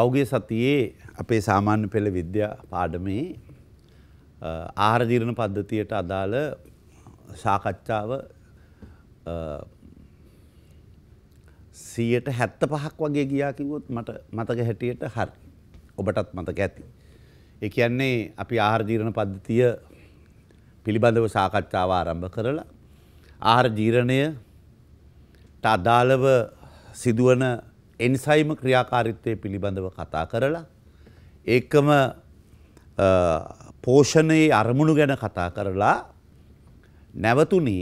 පෞගේ සතියේ අපේ සාමාන්‍ය පෙළ විද්‍යා පාඩමේ ආහාරජීරණ පද්ධතියට අදාළ සාකච්ඡාව සීයට හැත්ත පහක් වගේ ගියා කිවොත් මට මතක හැටියට හරි ඔබටත් මතක ඇති. ඒ කියන්නේ අපි ආහාරජීරණ පද්ධතිය පිළිබඳව සාකච්ඡාව ආරම්භ කරලා ආහාරජීරණය අදාළව සිදුවන එනිසයිම ක්‍රියාකාරිත්වය පිළිබඳව කතා කරලා ඒකම පෝෂණයේ අරමුණු ගැන කතා කරලා නැවතුනි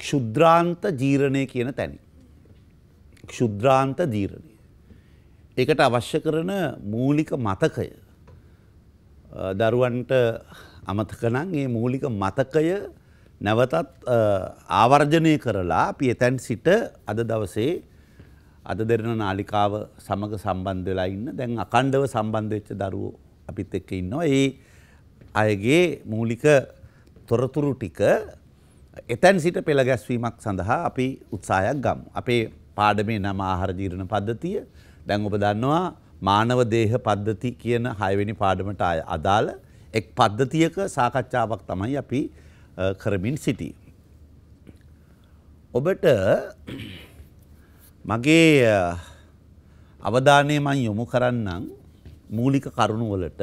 ක්ෂුද්‍රාන්ත ජීරණය කියන තැනි. ක්ෂුද්‍රාන්ත ජීරණය. එකට අවශ්‍ය කරන මූලික මතකය දරුවන්ට අමතකනං ඒ මූලික මතකය නැවතත් ආවර්ජනය කරලා අපි එතැන් සිට අද දවසේ අද දෙරන නාලිකාව සමඟ සම්බන්ධ වෙලා ඉන්න දැන් අකණ්ඩව සම්බන්ධවෙච්ච දරුවෝ අපිත් එක්ක ඉන්නවා. ඒ අයගේ මූලික තොරතුරු ටික එතැන් සිට පෙළ ගැස්වීමක් සඳහා අපි උත්සාහයක් ගම්. අපේ පාඩමේ නම ආහරජීරණ පද්ධතිය දැන් ඔබ දන්නවා මානව දේහ පද්ධති කියන හයවෙනි පාඩමට අදාළ එක් පද්ධතියක සාකච්ඡාවක් තමයි අපි කරමින් සිටී. ඔබට මගේ අවධානය මං යොමු කරන්නම් මූලික කරුණුවලට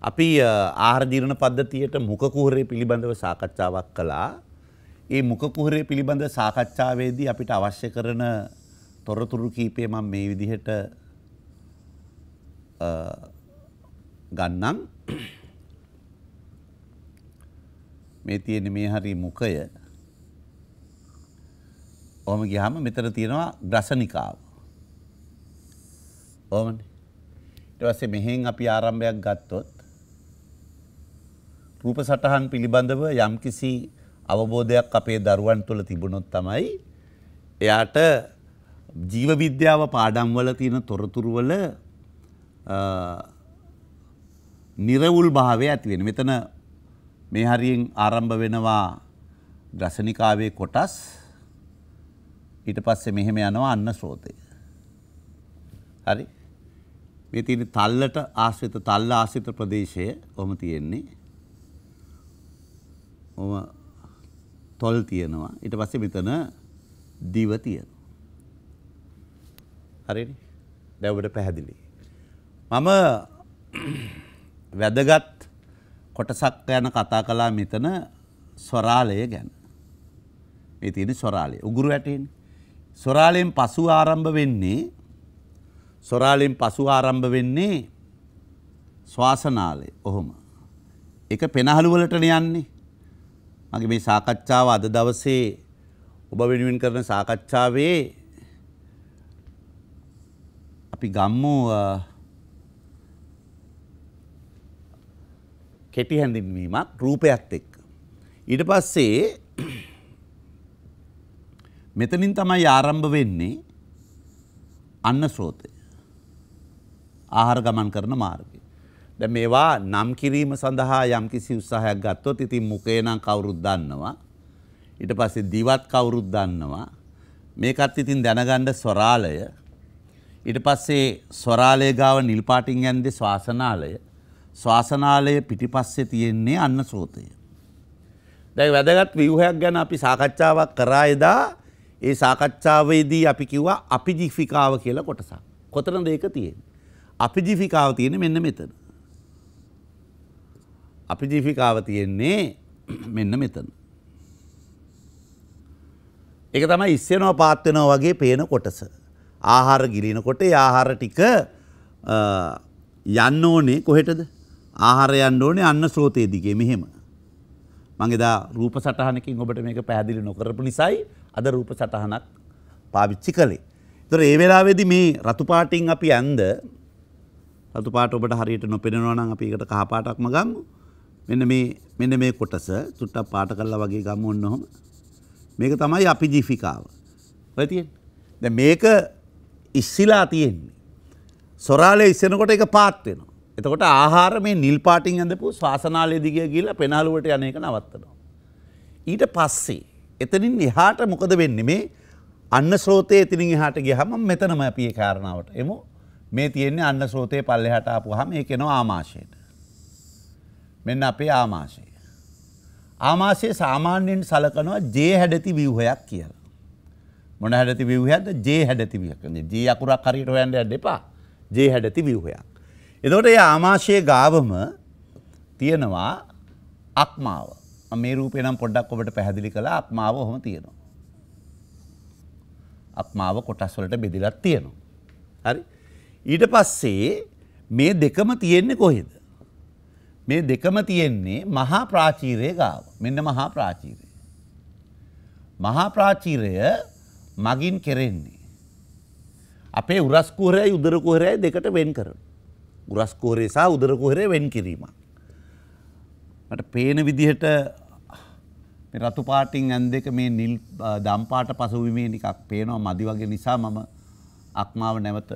අපි ආර්ජීරණ පද්ධතියට මුකකුහරේ පිළිබඳව සාකච්ඡාවක් කළා ඒ මුකකුහරේ පිළිබඳ සාකච්ඡාවේදී අපිට අවශ්‍ය කරන තොරතුරු කීපය මම මේ විදිහට ගන්නම් මේ තියෙන මේ හරි මුඛය ඔහම ගියාම මෙතන තියෙනවා ග්‍රසනිකාව. ඕමනේ. ඊට පස්සේ මෙහෙන් අපි ආරම්භයක් ගත්තොත් රූප සටහන් පිළිබඳව යම්කිසි අවබෝධයක් අපේ දරුවන් තුළ තිබුණොත් තමයි එයාට ජීව විද්‍යාව පාඩම් වල තියෙන තොරතුරු වල නිර්වුල් භාවය ඇති වෙන. මෙතන මේ හරියෙන් ආරම්භ වෙනවා ග්‍රසනිකාවේ කොටස් ඊට පස්සේ මෙහෙම යනවා අන්න ස්රෝතය. හරි මේ තියෙන තල්ලට ආශ්‍රිත තල්ල ආශ්‍රිත ප්‍රදේශය ඔහම තියෙන්නේ. ඔම තොල් තියෙනවා ඊට පස්සේ මෙතන දිව තියෙනවා. හරිනේ දැන් ඔබට පැහැදිලි. මම වැදගත් කොටසක් යන කතා කලා මෙතන ස්වරාලය ගැන. මේ තියෙන ස්වරාලය. උගුරු වැටෙන. ස්වරාලයෙන් පසු ආරම්භ වෙන්නේ ස්වරාලයෙන් පසු ආරම්භ වෙන්නේ ශ්වාසනාලය. ඔහොම. ඒක පෙනහළු වලටනේ යන්නේ. මගේ මේ සාකච්ඡාව අද දවසේ ඔබ වෙනුවෙන් කරන සාකච්ඡාවේ අපි ගම්මු කෙටි හැඳින්වීමක් රූපයත් එක්ක. ඊට පස්සේ මෙතනින් තමයි ආරම්භ වෙන්නේ අන්න ස්රෝතය. ආහාර ගමන් කරන මාර්ගය. දැ මේවා නම් කිරීම සඳහා යම් කිසි උත්සාහයක් ගත්තොත් ඉතින් මුකේනම් කවුරුත් දන්නවා. ඉට පස්සේ දිවත් කවුරුත් දන්නවා. මේකත් ඉතින් දැනගණ්ඩ ස්වරාලය. ඉට පස්සේ ස්වරාලය ගාව නිල්පාටිං ඇන්දි ශවාසනාලය ශවාසනාලය පිටිපස්සේ තියෙන්නේ අන්න සෝතය. දැ වැදගත් වියහයක් ගැන අපි සාකච්ඡාවක් කරා එදා ඒ සාකච්ඡාවේදී අපි කිව්වා අපි ජිෆිකාව කියලා කොටසක්. කොතන දෙක තියෙන්. අපි ජිෆිකාව තියෙන මෙන්න මෙතන. අපි ජිෆිකාව තියෙන්නේ මෙන්න මෙතන. එක තමයි ඉස්සෙනව පාත්වෙනෝ වගේ පේන කොටස. ආහාර ගිලිනකොට ආහාර ටික යන්න ඕනේ කොහෙටද ආහාරයන් ඕනේ අන්න ස්රෝතය දිගේ මෙහෙම. මංගෙදා රූප සටහනකින් ඔබට මේක පැහැදිලි නොකරපු නිසයි අද රූප සටහනක් පාවිච්චි කළේ. තොර ඒ වෙලාවෙදි මේ රතුපාටිං අපි ඇන්ද රතුපාට ඔබට හරියට නොපෙනෙනවනම් අපි එකට කහපාටක්ම ගම්මු. මෙන්න මේ මෙන්න මේ කොටස චුට්ටක් පාට කරලා වගේ ගමු ඔන්න ඔහම. මේක තමයි අපි ජීවිකාව. ඔය තියෙන්නේ. දැන් මේක ඉස්සිලා තියෙන්නේ. සොරාලේ ඉස්සෙනකොට ඒක පාත් වෙනවා. එතකොට ආහාර මේ නිල් පාටිං ඇඳපු ශවාසනාලය දිගිය ගිල පෙනහලුවට යන එක නවත්තනවා. ඊට පස්සේ එතනින් එහාට මොකද වෙන්නේ මේ අන්න ස්‍රෝතය එතිනින් එහාට ගියහම මෙතනම අපිය කාරණාවට එමු මේ තියෙන්නේ අන්න ස්‍රෝතය පල්ලෙහාට ආපුවාම ඒක එනවා ආමාශයට. මෙන්න අපේ ආමාශය. ආමාශය සාමාන්‍යයෙන් සලකනවා ජේ හැඩති ව්‍යුහයක් කියලා. මොන හැඩති ව්‍යුහයක්ද ජේ හැඩති ව්‍යුහයක්. ජේ අකුරක් හරියට හොයන්න යන්න එපා. ජේ හැඩති ව්‍යුහයක්. එදොට ඒ ආමාශය ගාවම තියෙනවා අක්මාව මේ රූපයනම් පොඩ්ඩක් ඔබට පැහැදිලි කළ අක්මාව හොම තියෙනවා. අක්මාව කොටස් වලට බෙදිලත් තියෙනවා. හරි ඊට පස්සේ මේ දෙකම තියෙන්නේ කොහෙද. මේ දෙකම තියෙන්නේ මහා ප්‍රාචීරය ගාව මෙන්න මහා ප්‍රාචීරය. මහා ප්‍රාචීරය මගින් කෙරෙන්නේ. අපේ උරස්කුහරය යුදරකුහරය දෙකට වෙන් කරන. ගුරස්කෝරේ සහ උදරකුහරේ වෙන් කිරීම. මට පේන විදිහට රතු පාටිං ඇන් දෙක මේ නිල් දම්පාට පසුවිමේ නිකක් පේනවා මදි වගේ නිසා මම අක්මාව නැවත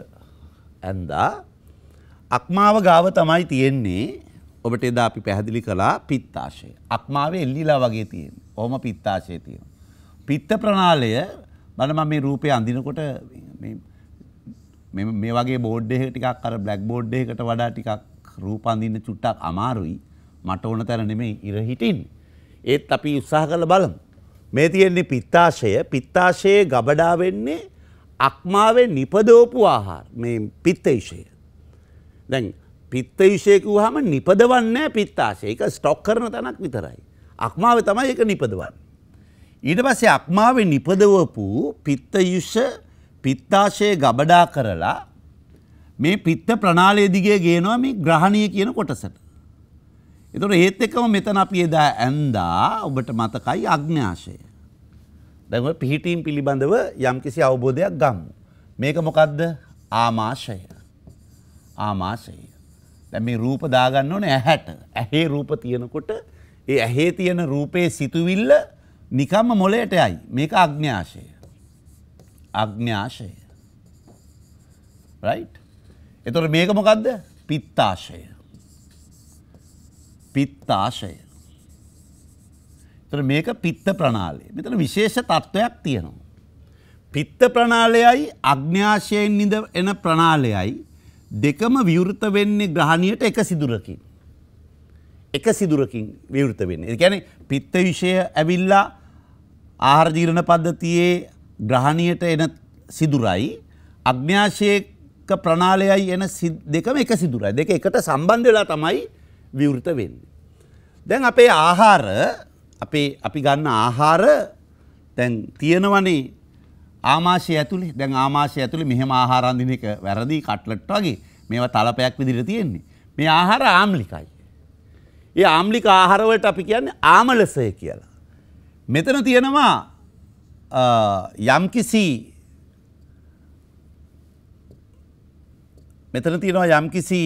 ඇන්දා අක්මාව ගාව තමයි තියෙන්නේ ඔබට එදා අපි පැහැදිලි කළා පිත්තාශය. අක්මාවේ එල්ලිලා වගේ තියෙන. ඕම පිත්තාශය තියෙන. පිත්ත ප්‍රනාලය බල මම මේ රූපය අඳිනකොට මේ වගේ බෝඩ්ඩ එක ටිකක් අර බ්ලැක් බෝඩ් එකකට වඩා ටිකක් රූපන්දින්න චුට්ටක් අමාරුයි මට ඕන තැන නෙමෙයි ඉර හිටින්. ඒත් අපි උත්සාහ කරලා බලමු. මේ තියෙන්නේ පිත්තාශය පිත්තාශයේ ගබඩා වෙන්නේ අක්මාවෙන් නිපදෝපු ආහාර මේ පිත්තේශය. දැන් පිත්තේශයකූ හම නිපදවන්නේ පිත්තාශයක ස්ටොක් කරන තැනක් විතරයි. අක්මාව තමයි එක නිපදවන්න. ඊට පස්සේ අක්මාව නිපදවපු පිත්තයුෂ පිත්තාශය ගබඩා කරලා මේ පිත්ත ප්‍රනාලය දිගේ ගේනවා මේ ග්‍රහණය කියන කොටසට. එතුට ඒත් එකම මෙතන අපි එදා ඇන්දා ඔබට මතකයි අග්‍යාශය. දැව පිහිටීම් පිළිබඳව යම්කිසි අවබෝධයක් ගම්මු. මේක මොකක්ද ආමාශය ආමාශය. දැම රූප දාගන්න ඕන ඇහැට ඇහේ රූප තියෙනකොට ඒ ඇහේ තියෙන රූපයේ සිතුවිල්ල නිකම්ම මොලයට යයි මේක අග්‍යාශය. අග්න්‍යාශය. රයිට්? එතකොට මේක මොකද්ද? පිත්තාශය. පිත්තාශය. එතකොට මේක පිත්ත ප්‍රණාලය. මෙතන විශේෂ තත්වයක් තියෙනවා. පිත්ත ප්‍රණාලයයි අග්න්‍යාශයෙන් ඉඳ එන ප්‍රණාලයයි දෙකම විවෘත වෙන්නේ ග්‍රහණියට එක සිදුරකින්. එක සිදුරකින් විවෘත වෙන්නේ. ඒ කියන්නේ පිත්ත විෂය ඇවිල්ලා ආහාර ජීර්ණ පද්ධතියේ ග්‍රහණයට එන සිදුරයි අග්න්‍යාශයක ප්‍රනාලයයි එන දෙකම එක සිදුරයි දෙක එකට සම්බන්ධ වෙලා තමයි විවෘත වෙන්නේ. දැන් අපේ ආහාර අපේ අපි ගන්න ආහාර දැන් තියෙනවනේ ආමාශය ඇතුළේ දැන් ආමාශය ඇතුළේ මෙහෙම ආහාර අඳින එක වැරදි කට්ලට් වගේ මේවා තලපයක් විදිහට තියෙන්නේ. මේ ආහාර ආම්ලිකයි. ඒ ආම්ලික ආහාර වලට අපි කියන්නේ ආමලසය කියලා. මෙතන තියෙනවා යම්කිසි මෙතන තියෙනවා යම්කිසි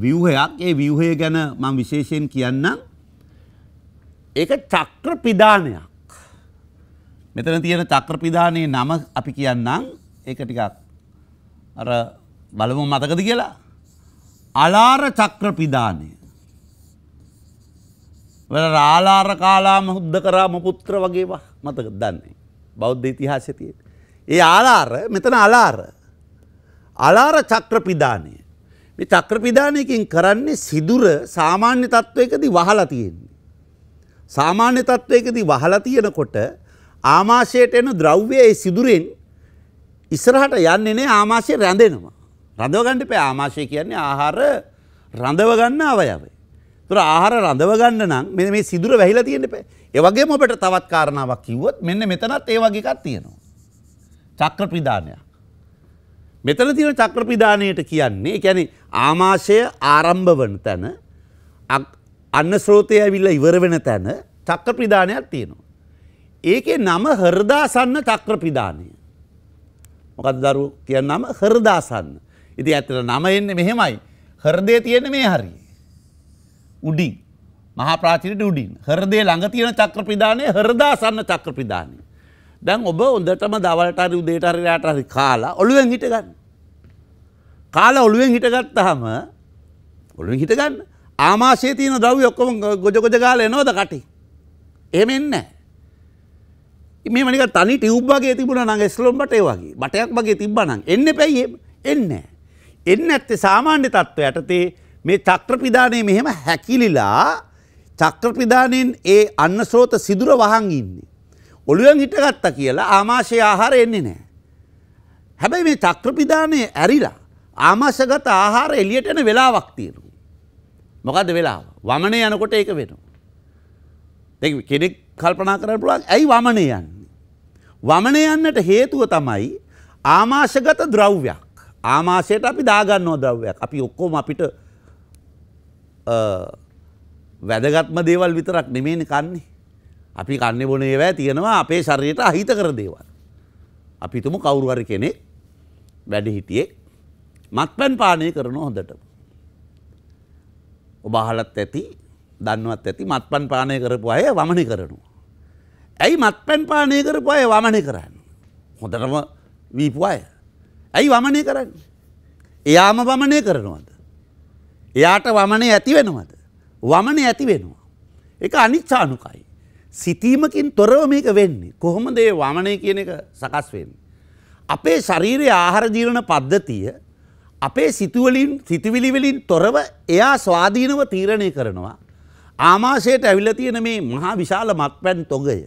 ව්‍යවහයක් ඒ ව්‍යවහය ගැන මම විශේෂයෙන් කියන්නම් ඒක චක්‍ර ප්‍රධානයක් මෙතන තියෙන චක්‍ර ප්‍රධානයේ නම අපි කියන්නම් ඒක ටිකක් අර බලමු මතකද කියලා අලාර චක්‍ර ප්‍රධානය වල රාලාර කාලාම හුද්ද කරා මපුත්‍ර වගේවා මතක දන්නේ. බෞද්ධ ඉතිහාසතිය. ඒ ආලාර මෙතන අලාර. අලාර චක්‍රපිධානය. මේ චක්‍රපිධානයකින් කරන්නේ සිදුර සාමාන්‍ය තත්ත්වයකදී වහලා තියෙන්නේ. සාමාන්‍ය තත්ත්වයකදී වහලා තියෙනකොට ආමාශයට එන ද්‍රව්‍ය ඒ සිදුරෙන් ඉස්සරහට යන්නේ නේ ආමාශය රැඳෙනවා. රඳවගන්න එපා ආමාශය කියන්නේ ආහාර රඳවගන්න අවයවය. තුර ආහාර රඳවගන්න නම් මෙ මේ සිදුර වැහිලා තියෙන පැ ඒවගේ මොබට තවත් කාරණාවක් කිව්වොත් මෙන්න මෙතනත් ඒ වගේකත් තියෙනවා. චක්‍රප්‍රධානයක්. මෙතන තියෙන චක්‍රප්‍රධානයට කියන්නේ එකැන ආමාශය ආරම්භ වන තැන අන්න ස්‍රෝතය ඇවිල්ල ඉවර වෙන තැන චක්‍රප්‍රධානයක් තියෙනවා. ඒකේ නම හරදාසන්න චක්‍රප්‍රධානය. මොකද දරු කියන්නම හරදාසන්න. ඉති ඇතට නම එන්න මෙහෙමයි හරදය තියෙන මේ හරි. උඩින් මහාප්‍රාචිරයට උඩින් හරදේ ළඟ තියෙන චක්‍රප්‍රධානය හරදාසන්න චක්‍රප්‍රධානය. දැන් ඔබ ඔොදටම දවලටරි උදේටරයාට හරි කාලා ඔළුවෙන් හිටගන්න. කාලා ඔළුවෙන් හිටගත්තහම ඔළුවෙන් හිටගන්න ආමාශය තියන ද්‍රව් ඔක්කොම ගොජකොජගාල එනෝද කටි. එහෙම එන්න. මේ මනික තනි ටිව්බගේ තිබුණ නඟ ස්ලොම්බට ඒ වගේ බටයක් වගේ තිබ්බනං එන්න පැයි එන්න. එන්න ඇත්තේ සාමාන්‍ය තත්ත්ව යටතේ මේ චක්‍රප්‍රධානය මෙහෙම හැකිලිලා චක්‍රප්‍රධානයෙන් ඒ අන්න සෝත සිදුර වහන් ඉන්නේ. ඔළුවන් හිටගත්ත කියලා ආමාශය ආහාර එන්නේ නෑ. හැබැයි මේ චක්‍රප්‍රධානය ඇරිලා ආමාශගත ආහාර එලියට එන වෙලාවක් තියෙනු. මොකද වෙලා වමනය යනකොට ඒක වෙනවා. දෙ කෙනෙක් කල්පනා කරන්න පුළුවන් ඇයි වමනය යන්න. වමනය යන්නට හේතුව තමයි ආමාශගත ද්‍රව්‍යයක් ආමාශයට අපි දාගන්නෝ ද්‍රව්‍යයක් අපි ඔක්කොම අපිට වැදගත්ම දේවල් විතරක් නෙමේනි කන්නේ. අපි කන්න බොන ඒවෑ තියෙනවා අපේ ශරීරයට අහිත කර දේවල්. අපිතුම කවුරුවර කෙනෙක් වැඩ හිටියෙක් මත්පැන් පානය කරන හොඳට. ඔබහලත් ඇති දන්නවත් ඇති මත්පන් පානය කරපු අය වමනි කරනවා. ඇයි මත්පැන් පානය කරපු අය වමනය කරන්න. හොඳටම වීපු අය. ඇයි වමනය කරන්න. එයාම වමනය කරනවද. එයාට වමනය ඇති වෙනවද. වමන ඇති වෙනවා. එක අනිච්චානුකයි. සිතීමකින් තොරව මේක වෙන්නේ. කොහොමද ඒ වමනය කියන එක සකස් වෙන්න. අපේ ශරීරය ආහරජීරණ පද්ධතිය අපේ සිතුවලින් සිතුවිලිවෙලින් තොරව එයා ස්වාධීනව තීරණය කරනවා. ආමාශයට ඇවිල තියෙන මේ මහා විශාල මත්පැන් තොගය.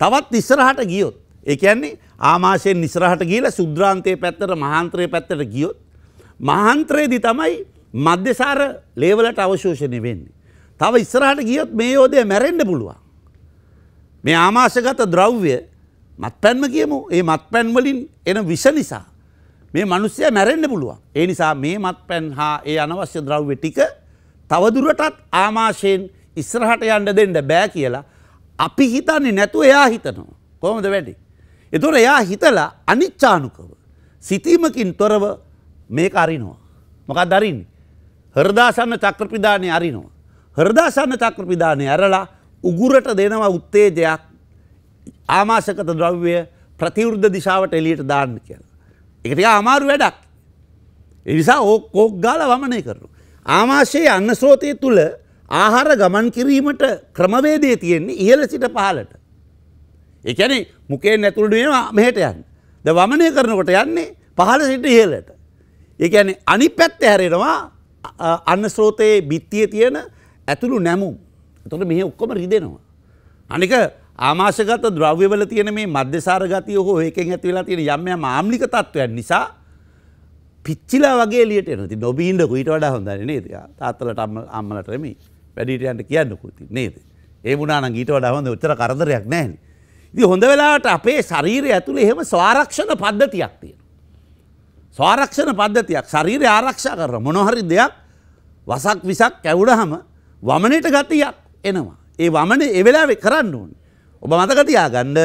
තවත් ඉස්සරහට ගියොත්. ඒකන්නේ ආමාශයෙන් නිසරහට ගියල සුද්‍රාන්තය පැත්තට මහන්ත්‍රය පැත්තට ගියොත්. මහන්ත්‍රයේදි තමයි මධ්‍යසාර ලේවලට අවශෝෂණය වෙන්නේ. තව ඉස්සරහට ගියොත් මේ යෝදය මැරෙන්ඩ පුළුවන්. මේ ආමාශගත ද්‍රව්‍ය මත් පැන්ම කියමු ඒ මත් පැන්වලින් එන විෂ නිසා. මේ මනුස්්‍යය මැරෙන්න්න පුළුවන්. ඒ නිසා මේ මත් පැන් හා ඒ අනවශ්‍ය ද්‍රව්‍ය ටික තවදුරටත් ආමාශයෙන් ඉස්සරහට යන්ඩ දෙන්න බෑ කියලා අපි හිතන්නේ නැතුව එයා හිතනවා. කොහොමද වැඩි. එතුොට එයා හිතලා අනිච්චානුකව. සිතීමකින් තොරව මේක අරිනවා. මොකක් දරින්නේ. හරදාසන්න චක්‍රපිධානය අරිනවා. හරදාසන්න චක්‍රපිධානය ඇරලා උගුරට දෙනවා උත්තේජයක් ආමාසකත ද්‍රව්‍ය ප්‍රතිවෘද්ධ දිශාවට එලියට දාන්න කියලා. එකට අමාරු වැඩක්. එනිසා ඕ කෝක් ගාල වමනය කරනු. ආමාශයේ අන්න ස්‍රෝතය තුළ ආහාර ගමන් කිරීමට ක්‍රමවේදය තියෙන්නේ ඉහල සිට පහලට. එකැන මුකේ නැතුළඩුවවා මෙහට යන්න. ද වමනය කරනකොට යන්නේ පහල සිට ඉහලට. එකැන අනි පැත්ත හැරෙනවා අන්න ස්රෝතයේ බිත්තිය තියෙන ඇතුළු නැමුම් තොට මෙහ ඔක්කොම රිදෙනවා. අනික ආමාශගත ද්‍රව්‍යවල තියෙන මේ මධ්‍යසාරගතය හෝ ඒකෙන් ඇතිවෙලා තියෙන යම්ම ආම්ලික තත්ත්වයන් නිසා පිච්චිලා වගේ ලියට නති නොබීන්ඩ කුයිට වඩා හොඳන්න නේද තාත්තලට අම්ම අම්මලටම වැඩිටයන්ට කියන්නකුති නේද. ඒ වුණන ගීට වඩා හොඳ උත්තර කරදරයක් නෑන. ඉති හොඳ වෙලාට අපේ ශරීරය ඇතුළේ හෙම ස්වාරක්ෂණ පද්ධතියක් තිය. ස්වාරක්ෂණ පද්ධතියක් ශරීරය ආරක්ෂා කර මොනොහරි දෙයක් වසක් විසක් කැවුඩහම වමනට ගතියක් එනවා. ඒ වමන එවෙලා කරන්න ඕන්. ඔබ මතකතියා ගණ්ඩ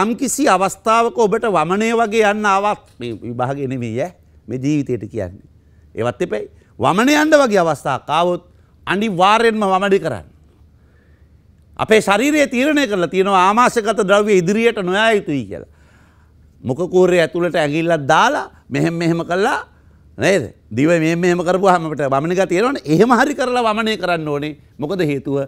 යම් කිසි අවස්ථාවක ඔබට වමනය වගේ යන්න ආවත් විභාගෙනමී ය මේ ජීවිතයට කියන්නේ. ඒවත් එපැයි වමන යන්න වගේ අවස්ථා කාවොත් අනි වාරයෙන්ම වමඩි කරන්න. අපේ ශරීරය තීරණය කරලා තියෙනවා ආමාශකත ද්‍රව්‍ය ඉදිරියට නොයා යුතුයි කියලා. මොකකූරේ ඇතුළට ඇගිල්ලත් දාලා මෙහෙම මෙහෙම කල්ලා නේද දිව මේ මෙහෙම කරපු හමට බමණික තියෙනවන එහෙම හරි කරලා වමනය කරන්න ඕනේ මොකද හේතුව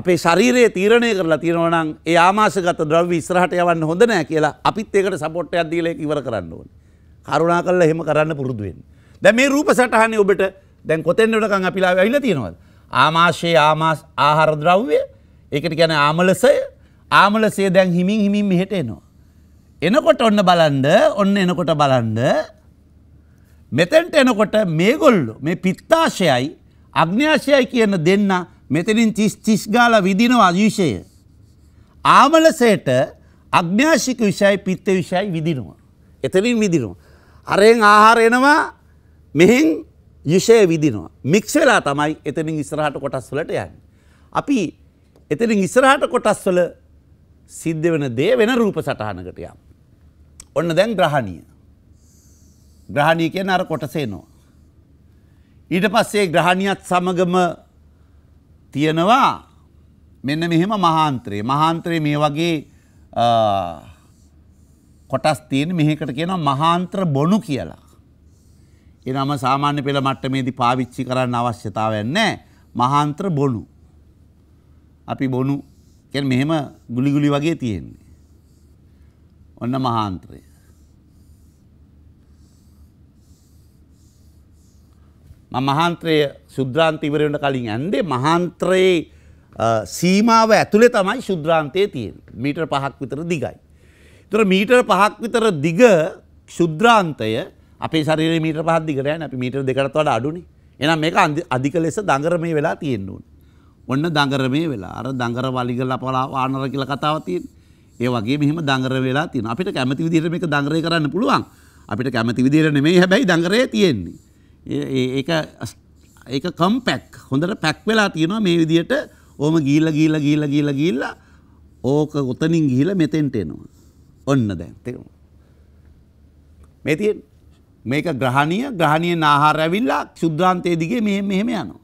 අපේ ශරීරයේ තීරණය කරලා තියෙනවනම් ඒ ආමාශගත ද්‍රව්‍ය ඉස්සරහට යවන්න හොඳ නෑ කියලා අපිත් ඒකට සපෝට්ටයක් දීලා ඒක ඉවර කරන්න ඕනේ. කරුණා කරලා එහෙම කරන්න පුරුදු වෙන්න. දැන් මේ රූප සටහනේ ඔබට දැන් කොතෙන් වෙනකන් අපිලා ඇවිල්ලා තියෙනවද? ආමාශයේ ආමාශ ආහාර ද්‍රව්‍ය ඒකට කියන්නේ ආමලසය ආමලසය දැන් හිමින් හිමින් මෙහෙට එනවා. එනකොට ඔන්න බලන්ඩ ඔන්න එනකොට බලන්ඩ මෙතැන්ට එනකොට මේගොල්ලු මේ පිත්තාශයයි අග්‍යාශයයි කියන දෙන්න මෙතනින් චිස් චිස් ගාල විදිනවා අයුෂය. ආමලසයට අග්‍යාශික විෂයි පිත්ත විෂයි විදිනවා. එතනින් විදිනවා. අරයෙන් ආහාර එනවා මෙහින් යුෂය විදිනවා. මික්ස් වෙලා තමයි එතනින් ඉස්රහට කොටස් වලට යන්න. අපි එතනින් ඉස්රහට කොටස් වල සිද්ධ වෙන දේ වෙන රූප සටහනකට යම්. ඔන්න දැන් ග්‍රහණිය. ග්‍රහණී කියන අර කොටසේනවා. ඊට පස්සේ ග්‍රහණියත් සමගම තියෙනවා මෙන්න මෙහෙම මහාන්ත්‍රයේ මහාන්ත්‍රයේ මේ වගේ කොටස් තියෙන මෙහෙකට කියනවා මහාන්ත්‍ර බොණු කියලා. ඒ නම සාමාන්‍ය පෙළ මට්ටමේදී පාවිච්චි කරන්න අවශ්‍යතාවයක් නැහැ. මහාන්ත්‍ර බොණු. අපි බොණු කියන්නේ මෙහෙම ගුලිගුලි වගේ තියෙන්නේ. ඔන්න මහාන්ත්‍රය. මහාන්ත්‍රය ශුද්‍රාන්ත ඉවරවට කලින් ඇන්දේ මහාන්ත්‍රයේ සීමාව ඇතුළේ තමයි ශුද්‍රාන්තය තියෙන් මීටර් පහක් විතර දිගයි. තුර මීටර් පහක් විතර දිග ශුද්‍රාන්තය අපේ සරි මීට පහ දිගරයන අපි මීටර් දෙකරත් වඩ අඩුනි එනම් මේක අධික ලෙස දඟරමය වෙලා තියෙන්නුවන්. ඔන්න දඟරමය වෙලා අර දඟර වලිගල පලා ආනර කියල කතාවතියෙන් ඒ වගේ මෙහෙම දඟර වෙලා තියෙනවා. අපිට කැමති විදිහට මේක දඟරේ කරන්න පුළුවන්. අපිට කැමති විදිහට නෙමෙයි හැබැයි දඟරේ තියෙන්නේ. ඒක ඒක කම්පැක් හොඳට පැක් වෙලා තියෙනවා මේ විදිහට ඕම ගිහිල්ලා ගිහිල්ලා ගිහිල්ලා ගිහිල්ලා ගිහිල්ලා ඕක උතනින් ගිහිල්ලා මෙතෙන්ට එනවා. ඔන්න දැන් තේරුණා. මේ තියෙන මේක ග්‍රහණීය ග්‍රහණීය ආහාර ඇවිල්ලා ක්ෂුද්‍රාන්තයේ දිගේ මෙහෙම මෙහෙම යනවා.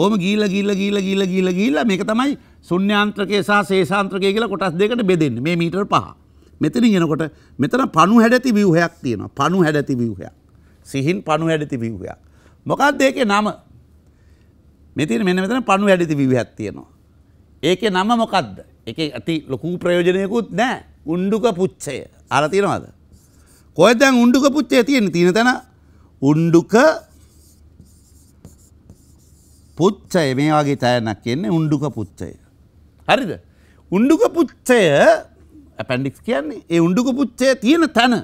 ඕම ගිහිල්ලා ගිහිල්ලා ගිහිල්ලා ගිහිල්ලා ගිහිල්ලා මේක තමයි සුන්්‍යන්ත්‍රකය සහ සේසාන්ත්‍රකය කියලා කොටස් දෙකට බෙදෙන්න මේ මීටර් පහ. මෙතන ගෙනකොට මෙතන පණු හැඩැති විවහයක් තියෙනවා පණු හැඩැති විවහයක්. සිහින් පණු හැඩති විවහයක්. මොකක්ද ඒකේ නම මෙතින මෙන මෙතන පණු හැඩති විවහයක් තියෙනවා. ඒකේ නම මොකක්ද එක ඇති ලොකූ ප්‍රයෝජනයකුත් නෑ උණ්ඩුක පුච්චය අරතිනවාද. කොය දැන් උණ්ඩුක පුච්චේ තියෙන තියෙන තැන උණ්ඩුක පුච්චය මේ වගේ තැනක් කියන්නේ උණ්ඩුක පුච්චය. හරිද උණ්ඩුක පුච්චය පැඩික්ස් කියන්නේ ඒ උණ්ඩුක පුච්චේ තියෙන තැන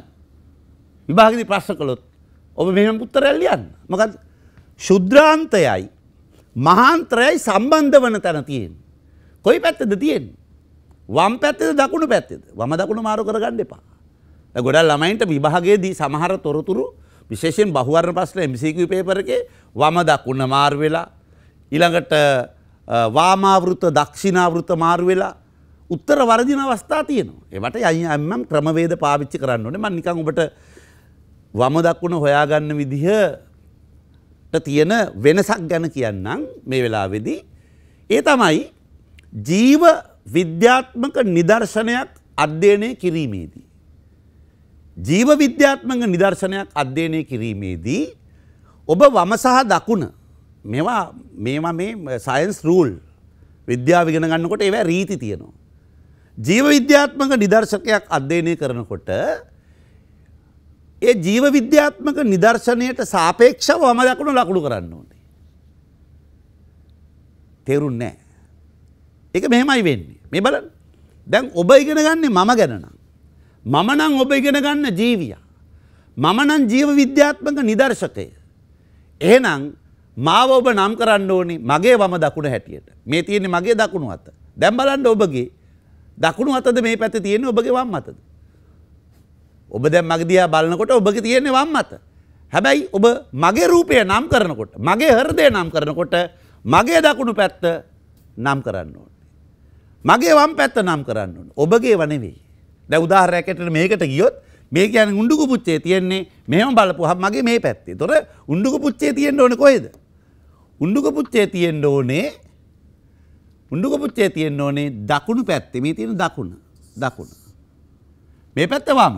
විභාගදි ප්‍රශ්න කළොත් ඔබ මෙහම පුත්තර ඇල්ලියන්න මොකද ශුද්‍රාන්තයයි මහන්ත්‍රයයි සම්බන්ධ වන තැන තියෙන්. කොයි පැත්තද තියෙන් වම් පැත්තද දකුණු පැත්තෙද වම දකුණු මාරු කරගන්න එපා. ගොඩල් ළමයින්ට විභාගයේදී සමහර තොරතුරු විශේෂෙන් බහුවරණ ප්‍රශ්න MCQ පේපරගේ වම දකුණ මාර් වෙලා ඊළඟට වාමාවෘත දක්ෂිනාවෘත මාරු වෙලා උත්තර වරදින අවස්ථා තියනවා. එවට යයි ඇම්මම් ක්‍රමවේද පාවිච්චි කරන්න ඕනේ මං නිකන් ඔබට වම දක්වුණ හොයාගන්න විදිහට තියෙන වෙනසක් ගැන කියන්නම් මේ වෙලාවේදී. ඒ තමයි ජීව විද්‍යාත්මක නිදර්ශනයක් අධ්‍යයනය කිරීමේදී. ජීව විද්‍යාත්මක නිදර්ශනයක් අධ්‍යයනය කිරීමේදී ඔබ වම සහ දකුණ මෙවා මේවා මේ සයින්ස් රූල් විද්‍යාව විගෙන ගන්නකොට ඒවැ රීති තියෙනවා. ජීව විද්‍යාත්මක නිදර්ශකයක් අධ්‍යයනය කරනකොට ඒ ජීව විද්‍යාත්මක නිදර්ශනයට සාපේක්ෂව වම දකුණු ලකුණු කරන්න ඕනේ. තේරුන් නෑ. එක මෙහෙමයි වෙන්නේ මේ බලන්න දැන් ඔබ ඉගෙන ගන්නේ මම ගැනනම්. මම නම් ඔබ ඉගෙන ගන්න ජීවියා. මම නම් ජීව විද්‍යාත්මක නිදර්ශකය. එහෙනම් මාව ඔබ නම් කරන්න ඕනි මගේ වම දකුණ හැටියට. මේ තියෙන්නේ මගේ දකුණු අත. දැන් බලන්න ඔබගේ දකුණු අතද මේ පැත්තේ තියෙන්නේ ඔබගේ වම් අතද? ඔබ දැන් මගේ දිහා බලනකොට ඔබගේ තියෙන්නේ වම් අත. හැබැයි ඔබ මගේ රූපය නම් කරනකොට, මගේ හෘදය නම් කරනකොට මගේ දකුණු පැත්ත නම් කරන්න ඕනේ. මගේ වම් පැත්ත නම් කරන්න ඕනේ. ඔබගේ වනෙවෙයි. දැන් උදාහරණයක් ඇටට මේකට ගියොත් මේ කියන්නේ උණ්ඩුකු පුච්චේ තියෙන්නේ මෙහෙම බලපුවහම මගේ මේ පැත්තේ. ඒතොර උණ්ඩුකු පුච්චේ තියෙන්න ඕනේ කොහෙද? උණ්ඩුක පුච්චේ තියෙන්ඩ ඕනේ උණ්ඩුක පුච්චේ තියෙන්න්න ඕනේ දකුණු පැත්තේ මේ තියෙන දකුණ දකුණ. මේ පැත්තවාම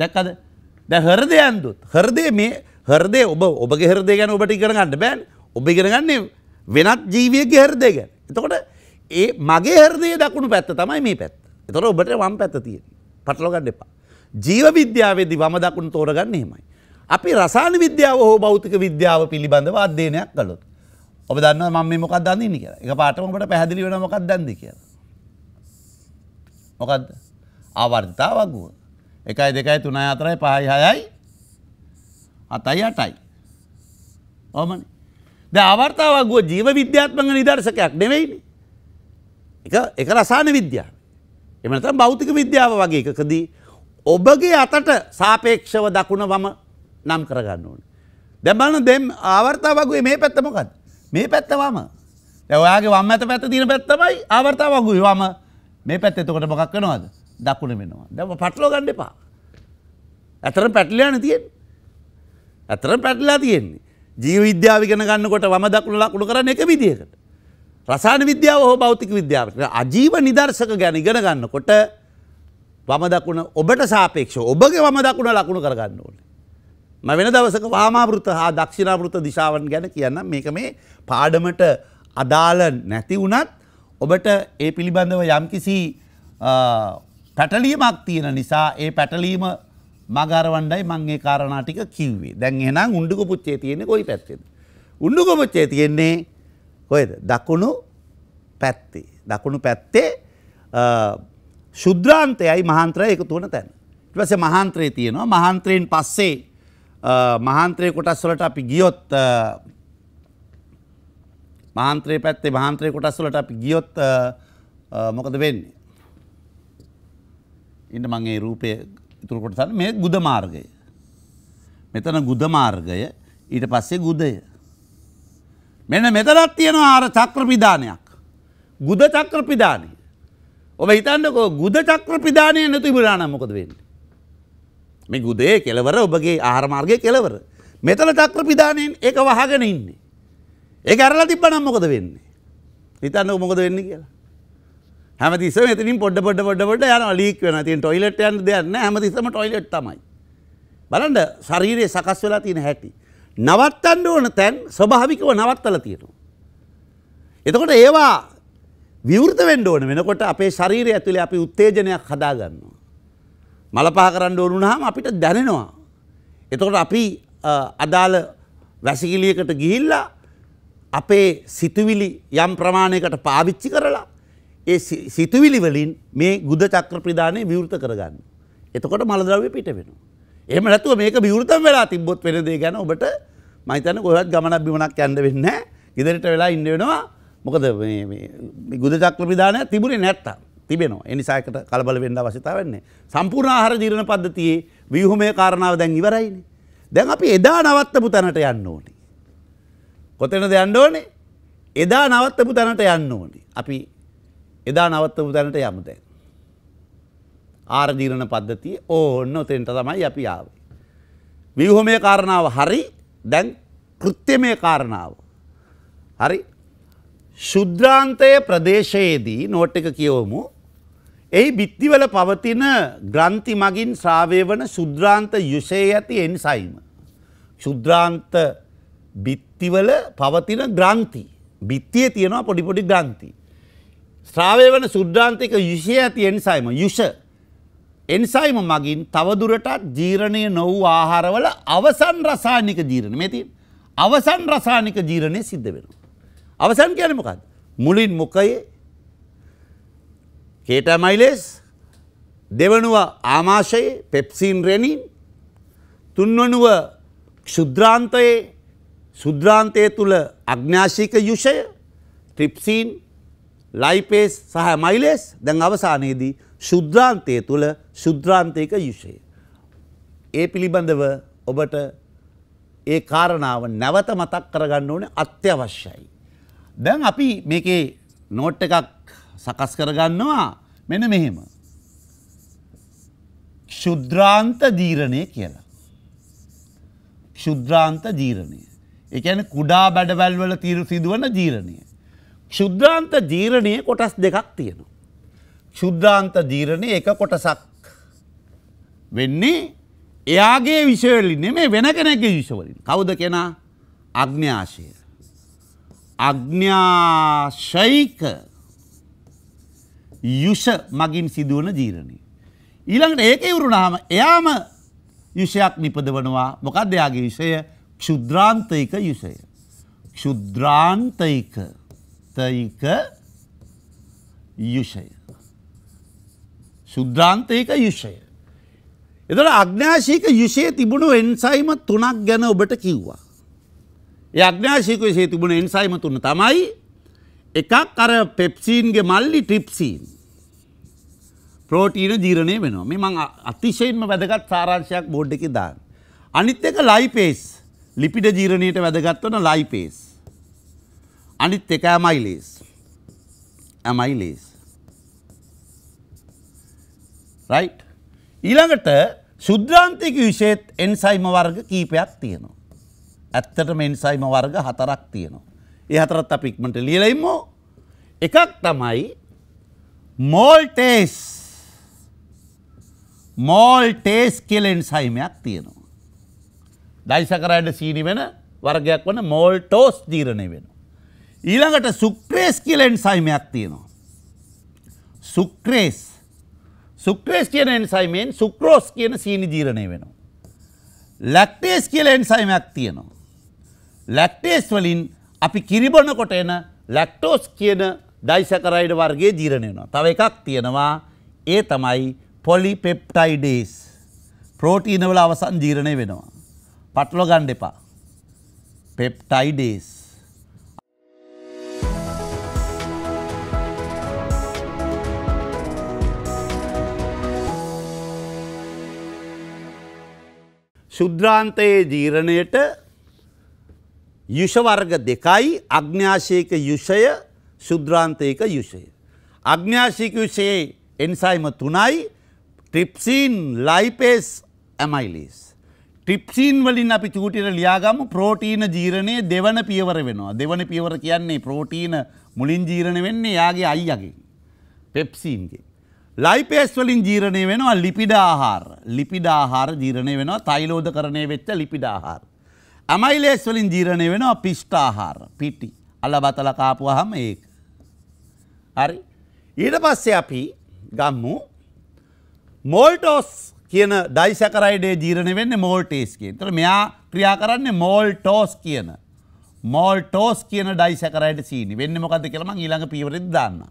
දැක්කද දැ හරදය ඇන්දුත් හරදය මේ හරදේ ඔබ ඔබගේ හරදය ගැන ඔබට ඉගරගන්න බෑන් ඔබ ඉගරගන්නේ වෙනත් ජීවියගේ හරදය ගැන එතකොට ඒ මගේ හරදය දකුණු පැත්ත තමයි මේ පැත් එතොට ඔබට වම් පැත්ත තියෙන පටලොගන්න එපා ජීව විද්‍යාවේදී වම දකුණු තෝරගන්න හෙමයි අපි රසාන විද්‍යාව හෝ බෞතික විද්‍යාව පිළිබඳව අධ්‍යයනයක් කළොත් ඔබ දන්න මම මොකක් දන්නන්නේ කියලා එක පාටම ඔබට පැහැදිලි වෙන මොකක් දන්ද කියලා මොකක්ද ආවර්ධතා වගුව එකයි දෙකයි තුනයි අතරයි පහයි හයයි අතයි අටයි ඕමන ද අවර්තා වගුව ජීව විද්‍යාත්මක නිදර්ශකයක් නෙවෙයිනි එක රසාන විද්‍යාව එමනත බෞතික විද්‍යාව වගේ එකකදී ඔබගේ අතට සාපේක්ෂව දකුණ වම නම් කරගන්න ඕන. දැබලන දෙම් ආවර්තාවගේ මේ පැත්තමොකත් මේ පැත්තවම දැවයාගේ වම් ඇත පැත්ත තින පැත්තමයි ආවර්තාවගුයි වම මේ පැත් එතකොට මොකක් කනවාද දක්ුණ වෙනවා දැම පටලෝ ගණ්ඩ එපා. ඇතර පැටලයාන තියෙන් ඇතර පැටලා තියෙන්නේ ජීව විද්‍යාවිගෙන ගන්නකොට වම දක්ුණ ලකුණු කරන එක විදිියකට. රසාන විද්‍යාව හෝ බෞතික විද්‍යාවට අජීව නිදර්ශක ගැන ඉගෙන ගන්නකොට වම දකුණ ඔබට සාපේක්ෂ ඔබගේ වම දකුණ ලකුණු කරගන්න ඕන. ම වෙන දවසක වාමාවෘත හා දක්ෂිනාවෘත දිශාවන් ගැන කියන්න මේක මේ පාඩමට අදාල නැති වනත් ඔබට ඒ පිළිබඳව යම්කිසි පැටලීමක් තියෙන නිසා ඒ පැටලීම මගරවන්ඩයි මංගේ කාරණාටික කිව්වේ දැන් එනම් උන්ඩුක පුච්චේ තියෙන කොයි පැත්තෙද. උන්ඩුක පුච්චේ තියෙන්නේ කොයද දකුණු පැත්තේ. දකුණු පැත්තේ ශුද්‍රාන්තයයි මහන්ත්‍රය එකතු වන තැන්. ඉවස මහන්ත්‍රය තියෙනවා මහන්ත්‍රයෙන් පස්සේ මහන්ත්‍රය කොටස්වලට අපි ගියොත් මහන්ත්‍රය පැත්තේ මහන්ත්‍රය කොටස්වලට අපි ගියොත් මොකද වෙන්නේ. ඉට මගේ රූපය ඉතුරකොට සන්න මේ ගුද මාර්ගය. මෙතන ගුද මාර්ගය ඊට පස්සේ ගුදය. මෙන මෙතනත් තියෙන ආර චක්‍රපිධානයක්. ගුද චක්‍රපිධානය. ඔබ හිතන්නකෝ ගුද චක්‍රපිධානය නැතු ඉබරාණ මොකද වෙන්නේ. මේ ගුදේ කෙලවර ඔබගේ ආහාරමාර්ගය කෙලවර. මෙතන චක්‍ර පිධානයෙන් ඒක වහගෙන ඉන්නේ. ඒ අරලා තිබ්බනම් මොකද වෙන්නේ. හිතන්න මොකද වෙන්න කියලා. හැමතිස්ස මෙතින් පොඩ පොඩ පොඩ පොඩ යන ලීක් වෙන තින් ටොයිලට් යන්න දෙයක් නැහැ හැමතිස්සම ටොයිලට් තමයි. බලන්න ශරීරයේ සකස් වෙලා තියෙන හැටි. නවත්තන්න ඕන තැන් ස්වභාවිකව නවත්තලා තියෙනවා. එතකොට ඒවා විවෘත වෙන්න ඕන වෙනකොට අපේ ශරීරය ඇතුලේ අපි උත්තේජනයක් හදා ගන්නවා. මලපා කරන්න ඕනුනාම අපිට දැනෙනවා. එතකොට අපි අදාළ වැසිකිලියකට ගිහිල්ලා අපේ සිතුවිලි යම් ප්‍රමාණයකට පාවිච්චි කරලා ඒ සිතුවිලි වලින් මේ ගුද චක්‍ර ප්‍රධානය විවෘත කරගන්න. එතකොට මළද්‍රව්‍ය පිට වෙනවා. එහම නැතුව මේක විවෘතම් වෙලා තිබොත් වෙනදේ ගැන ඔබට මහිතන කොහත් ගමන බිමනක් ඇන්ඩ වෙන්න ඉදිරිට වෙලා ඉන්න වෙනවා මොකද ගුද චක්‍ර ප්‍රධානය තිබුණේ නැත්තා. තිබෙනවා. එනිසායකට කලබල වෙන්න අවශ්‍යතාවන්නේ. සම්පූර්ණ ආහාර ජීර්ණ පද්ධතියේ ව්‍යුහමය කාරණාව දැන් ඉවරයිනේ. දැන් අපි එදා නවත්තපු තැනට යන්න ඕනේ. කොතැනද යන්න ඕනේ? එදා නවත්තපු තැනට යන්න ඕනේ. අපි එදා නවත්තපු තැනට යමු දැන්. ආහාර ජීර්ණ පද්ධතිය ඕන්න ඔතෙන්ට තමයි අපි ආවේ. ව්‍යුහමය කාරණාව හරි දැන් කෘත්‍යමය කාරණාව. හරි ශුද්‍රාන්තය ප්‍රදේශයේදී නෝට් එක කියවමු එහි බිත්තිවල පවතින ග්‍රන්ථි මගින් ශ්‍රාවය වන ශුද්‍රාන්ත යුෂය ඇති එනිසයිම. ශුද්‍රාන්ත බිත්තිවල පවතින ග්‍රන්ති. බිත්තිය තියෙනවා පොඩිපොඩි ග්‍රන්ති. ශ්‍රාවය වන සුද්‍රාන්තික යුෂය ඇති එනිසයිම යුෂ. එනිසයිම මගින් තවදුරටත් ජීරණය නොවූ ආහාරවල අවසන් රසානික ජීරණ මෙති අවසන් රසානික ජීරණය සිද්ධ වෙනවා. අවසන් කියනමකත් මුලින් මොකයේ කේටමයිලෙස් දෙවනුව ආමාශයේ පෙප්සින් රෙනින් තුන්වනුව ක්ෂුද්‍රාන්තයේ සුද්‍රාන්තය තුළ අග්ඥාශික යුෂය ට්‍රිප්සිීන් ලයිපේස් සහ මයිලෙස් දැන් අවසානයේදී ශුද්‍රාන්තය තුළ ශුද්‍රාන්තයක යුෂය. ඒ පිළිබඳව ඔබට ඒ කාරණාව නැවත මතක් කරගන්න ඕන අත්‍යවශ්‍යයි. දැන් අපි මේකේ නෝට් එකක් සකස් කරගන්නවා මෙන මෙහෙම. ක්ෂුද්‍රාන්ත ජීරණය කියලා. ක්ෂුද්‍රාන්ත ජීරණය. එකන කුඩා බැඩවැල්වල තීරු සිදුවන ජීරණය. ක්ෂුද්‍රාන්ත ජීරණය කොටස් දෙකක් තියෙනවා. ක්ෂුද්‍රාන්ත ජීරණය එක කොටසක් වෙන්නේ එයාගේ විශවලින් මේ වෙන කෙනැක විශවලින් කවුද කෙනා අග්‍යාශය. අග්‍යාශයික යුෂ මගින් සිදුවන ජීරණය. ඊළඟට ඒක ඉවරුණාම එයාම යුෂයක් නිපදවනවා මොකක්ද එයාගේ විෂය ක්ෂුද්‍රාන්තයික යුෂය. ක්ෂුද්‍රාන්තයික තයික යුෂය. ශුද්‍රාන්තයක යුෂය. එදට අග්‍යාශීක යුෂය තිබුණු එන්සයිම තුනක් ගැන ඔබට කිව්වා. යඥාශීක ෂේ තිබුණ එන්සයිම තුන්න තමයි එකක් අර පෙප්සීන්ගේ මල්ලි ටිප්සීන්. ප්‍රෝටීන ජීරණය වෙනවා මේ මං අතිශයෙන්ම වැදගත් සාරාංශයක් බෝඩ් එකේ දාන්න. අනිත් එක ලයිපේස් ලිපිඩ ජීරණයට වැදගත් වන ලයිපේස්. අනිත් එක ඇමයිලේස්. ඇමයිලේස්. රයිට්. ඊළඟට ශුද්‍රාන්තික විශේෂ එන්සයිම වර්ග කීපයක් තියෙනවා. ඇත්තටම එන්සයිම වර්ග හතරක් තියෙනවා. ඒ හතරත් අපි ඉක්මනට ලියලා ඉමු. එකක් තමයි මෝල්ටේස් මෝල් ටේස් කියල එන්සයිමයක් තියෙනවා. දයිසකරයට සීනි වෙන වර්ගයක් වන මෝල් ටෝස් දීරණය වෙන. ඊළඟට සුක්්‍රේස් කියල එන්සයිමයක් තියෙනවා. සුක්්‍රේස් සුක්්‍රේස් කියන එන්සයිමෙන් සුක්‍රෝස් කියන සීනි දීරණය වෙනවා. ලැක්ටේස් කියල එන්සයිමයක් තියෙනවා. ලැක්ටේස් වලින් අපි කිරිබොන කොට එන ලැක්ටෝස් කියන දයිසකරයිඩ වර්ගේ දීරණයනවා. තව එකක් තියෙනවා ඒ තමයි පොලිපෙප්ටයිඩේස් ප්‍රෝටීනවල අවසන් ජීරණය වෙනවා. පටලො ගණ්ඩ එපා. පෙප්ටයිඩේස්. ශුද්‍රාන්තයේ ජීරණයට යුෂවර්ග දෙකයි අග්‍යාශයක යුෂය ශුද්‍රාන්තයක යුෂය. අග්‍යාශික යුෂයේ එන්සයිම තුනයි ටිප්සින් ලයිපේස් ඇමයිලිස්. ටිප්සින් වලින් අපි චූටිර ලියාගම ප්‍රෝටීන ජීරණය දෙවන පියවර වෙනවා. දෙවන පියවර කියන්නේ ප්‍රෝටීන මුලින් ජීරණ වෙන්නේ යාගේ අයියගේ. පෙප්සීන්ගේ. ලයිපේස් වලින් ජීරණය වෙනවා ලිපිඩාහාර ලිපිඩාහාර ජීරණය වෙනවා තයිලෝධ කරණය වෙච්ච ලිපිඩාහාර. ඇමයිලේස් වලින් ජීරණය වෙනවා පිෂ්ටාහාර පිටි අල බතල කාපුවහම ඒක. හරි ඊට පස්සේ අපි ගම්මු මෝල්ටෝස් කියන ඩයිසැකරයිඩේ ජීරණ වෙන්න මෝල්ටේස්කින් තොට මෙයා ක්‍රියා කරන්න මෝල්ටෝස් කියන මෝල්ටෝස් කියන ඩයිසැකරයිට සීනි වෙන්න මොකද කරම ඊළඟ පීවරෙද දන්න.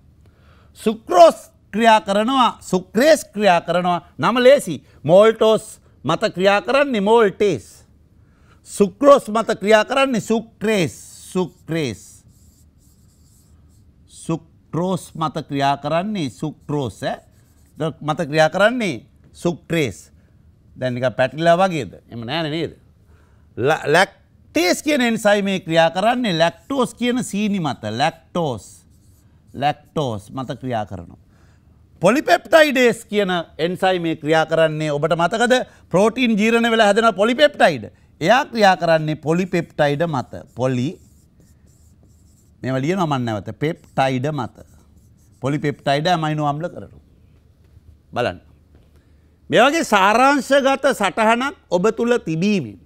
සුක්‍රෝස් ක්‍රියා කරනවා සුක්‍රේස් ක්‍රියා කරනවා නම ලේසි මෝල්ටෝස් මත ක්‍රියා කරන්නේ මෝල්ටේස් සුක්‍රෝස් මත ක්‍රියා කරන්නේ සුක්‍රේස් සුක්‍රේස් සුක්‍රෝස් මත ක්‍රියා කරන්නේ සුක්‍රෝස මත ක්‍රියා කරන්නේ සුක්ට්‍රේස් දැනික පැටිලා වගේද එම නෑන නේද. ලැක්ටේස් කියන එන්සයි මේ ක්‍රියා කරන්නේ ලැක්ටෝස් කියන සීනි මත ලැක්ටෝස් ලැක්ටෝස් මත ක්‍රියා කරනවා. පොලිපෙප්ටයිඩේස් කියන එන්සයි මේ ක්‍රියා කරන්නේ ඔබට මතකද ප්‍රෝටීන් ජීරණ වෙලා හැදෙන පොලිපෙප්ටයිඩ එයා ක්‍රියා කරන්නේ පොලිපෙප්ටයිඩ මත පොලි මෙ වලිය නොමන් නැවත පෙප් ටයිඩ මත පොලිපෙප්ටයිඩ මයිනු අම්ල කරනු බලන්න. මෙවගේ සාරංශගත සටහනක් ඔබ තුළ තිබීමෙන්.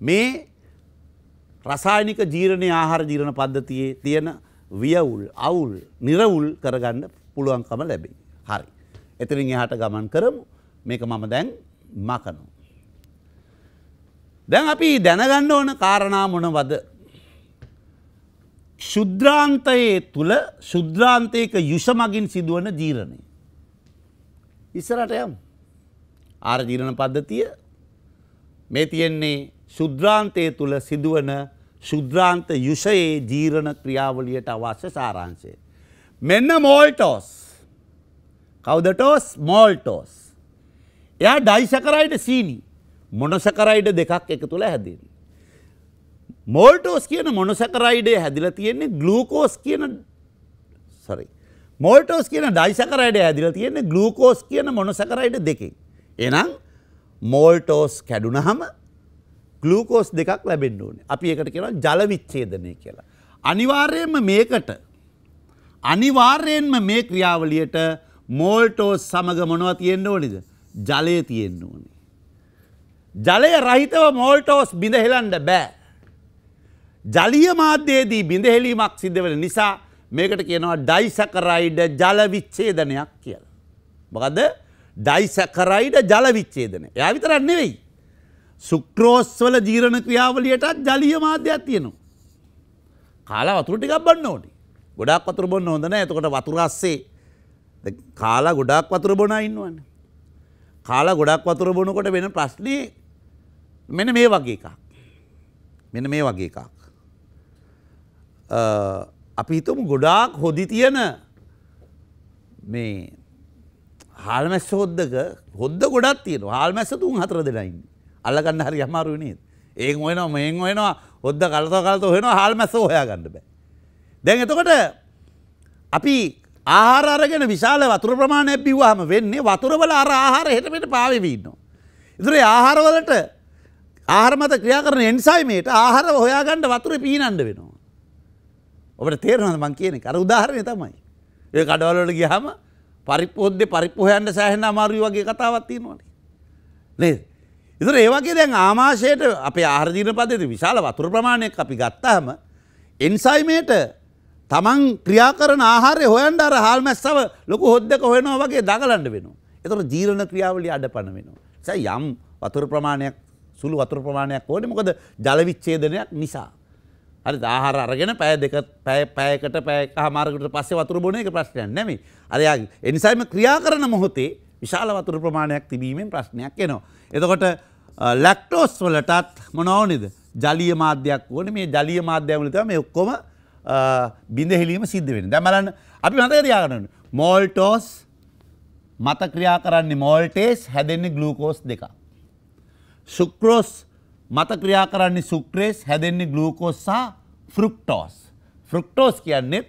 මේ රසායනික ජීරණය ආහාර ජීරණ පද්ධතියේ තියෙන වියවුල් අවුල් නිරවුල් කරගන්න පුළුවන්කම ලැබේ. හරි. එතරින් එහට ගමන් කරමු මේක මම දැන් මකනු. දැන් අපි දැනගන්න ඕන කාරණා මොනවද. ශුද්‍රාන්තයේ තුළ ශුද්‍රාන්තයක යුෂ මගින් සිදුවන ජීරණය. ඉස්සරට යම්. ආරජීරණ පද්ධතිය මේ තියෙන්නේ ශුද්‍රාන්තය තුළ සිදුවන ශුද්‍රාන්ත යුෂයේ ජීරණ ක්‍රියාවලියට අවශ්‍ය සාරාංශය. මෙන්න මෝල්ටෝස් කවදටෝස් මෝල්ටෝස්. එයා ඩයිසකරයිට සීනි මොනසකරයිඩ දෙකක් එක තුළ හැදින්. මෝල්ටෝස් කියන මොනසකරයිඩේ හැදිල තියෙන්නේ ගලූකෝස් කියන සරි මෝල්ටෝස් කියන ඩයිසකරයිඩ ඇදිල තියෙන ගලූකෝස් කියන මොනසකරයිඩ දෙකින්. එනම් මෝල්ටෝස් කැඩුනහම ගලූකෝස් දෙකක් ලැබෙන්න්න ඕනේ අපි එකට කියෙන ජලවිච්චේදනය කියලා. අනිවාර්යෙන්ම මේකට අනිවාර්යෙන්ම මේ ක්‍රියාවලියට මෝල්ටෝස් සමග මොනව තියෙන්න්න ඕනිද ජලය තියෙන්න්න ඕනි. ජලය රහිතව මෝල්ටෝස් බිඳහෙලන්ඩ බෑ. ජලිය මාධ්‍යයේදී බිඳහෙලීමක් සිද්ධවන නිසා මේකට කියනවා ඩයිසකරයිඩ ජලවිච්චේදනයක් කියලා. මොකද ඩයිසකරයිඩ ජලවිච්චේදන එයා විතරක් නෙවෙයි. සුක්‍රෝස්වල ජීරණ ක්‍රියාවලියටත් ජලීය මාධ්‍යයක් තියෙනවා. කාලා වතුර ටිකක් බන්න ඕනි. ගොඩක් වතුර බොන්න හොඳ නැහැ. එතකොට වතුර අස්සේ කාලා ගොඩක් වතුර බොනා ඉන්නවනේ. කාලා ගොඩක් වතුර බොනකොට වෙන ප්‍රශ්නේ මෙන්න මේ වගේ එකක්. මෙන්න මේ වගේ එකක්. අපි හිතමු ගොඩාක් හොදි තියෙන මේ හාල්මැස්ස හොද්දක හොද්ද ගොඩත් තියෙන හාල්මැස්ස තුන් හතර දෙනයින්න අල්ලගන්න හරි අමාරුවනේද ඒ ඔයනවා මෙන් ඔයනවා හොද්ද කලත කලත හොෙන හාල්මැස හොයා ගන්න බෑ. දැන් එතකොට අපි ආහාර අරගෙන විශාල වතුර ප්‍රමාණයක් බිව්වාම වෙන්නේ වතුරවල අර ආහාර හෙටමට පාවිවීන්නවා. ඉතුරේ ආහාරවලට ආහාරමත ක්‍රියා කරන එන්සයිමේට ආහාර හොයාගන්න වතුර පීනන්ඩ වෙන. ඔබට තේරනද මං කියනෙ අර උදාහරණය තමයි. ඒ කඩවලට ගියහම පරිපෝද්‍ය පරිපොහයන්ට සෑහෙන අමාරුයි වගේ කතාවත් තියෙනවානේ. නේද? ඉතින් ඒ වගේ දැන් ආමාශයට අපේ ආහාර ජීර්ණ පද්ධතියේ විශාල වතුර ප්‍රමාණයක් අපි ගත්තාම එන්සයිමේට තමන් ක්‍රියා කරන ආහාරය හොයන්න අර හාල්මැස්සව ලොකු හොද්දක හොයනවා වගේ දඟලන්න වෙනවා. ඒතකොට ජීර්ණ ක්‍රියාවලිය අඩපණ වෙනවා. ඒ යම් වතුර ප්‍රමාණයක් සුළු වතුර ප්‍රමාණයක් ඕනේ මොකද ජල විච්ඡේදනයක් නිසා. හරි දාහාර අරගෙන පැය දෙක පැය පැයකට පැය හමාරකට පස්සේ වතුර බොන එක ප්‍රශ්නයක් නැමේ. අරයා එනිසාම ක්‍රියා කරන මොහොතේ විශාල වතුර ප්‍රමාණයක් තිබීමෙන් ප්‍රශ්නයක් එනවා. එතකොට ලැක්ටෝස් වලටත් මොනවනිද ජලිය මාධ්‍යයක් ඕන මේ ජලිය මාධ්‍යයවල තමයි මේ ඔක්කොම බිඳ හෙලීම සිද්ධ වෙන්නේ. දැන් බලන්න අපි මතක තියාගන්න මෝල්ටෝස් මත ක්‍රියා කරන්නේ මෝල්ටේස් හැදෙන්නේ ග්ලූකෝස් දෙකක්. සුක්‍රෝස් මත ක්‍රියා කරන්නේ සුක්‍රේස් හැදෙන්නේ ග්ලූකෝස් සහ ෆෘක්ටෝස්. ෆෘක්ටෝස් කියන්නේ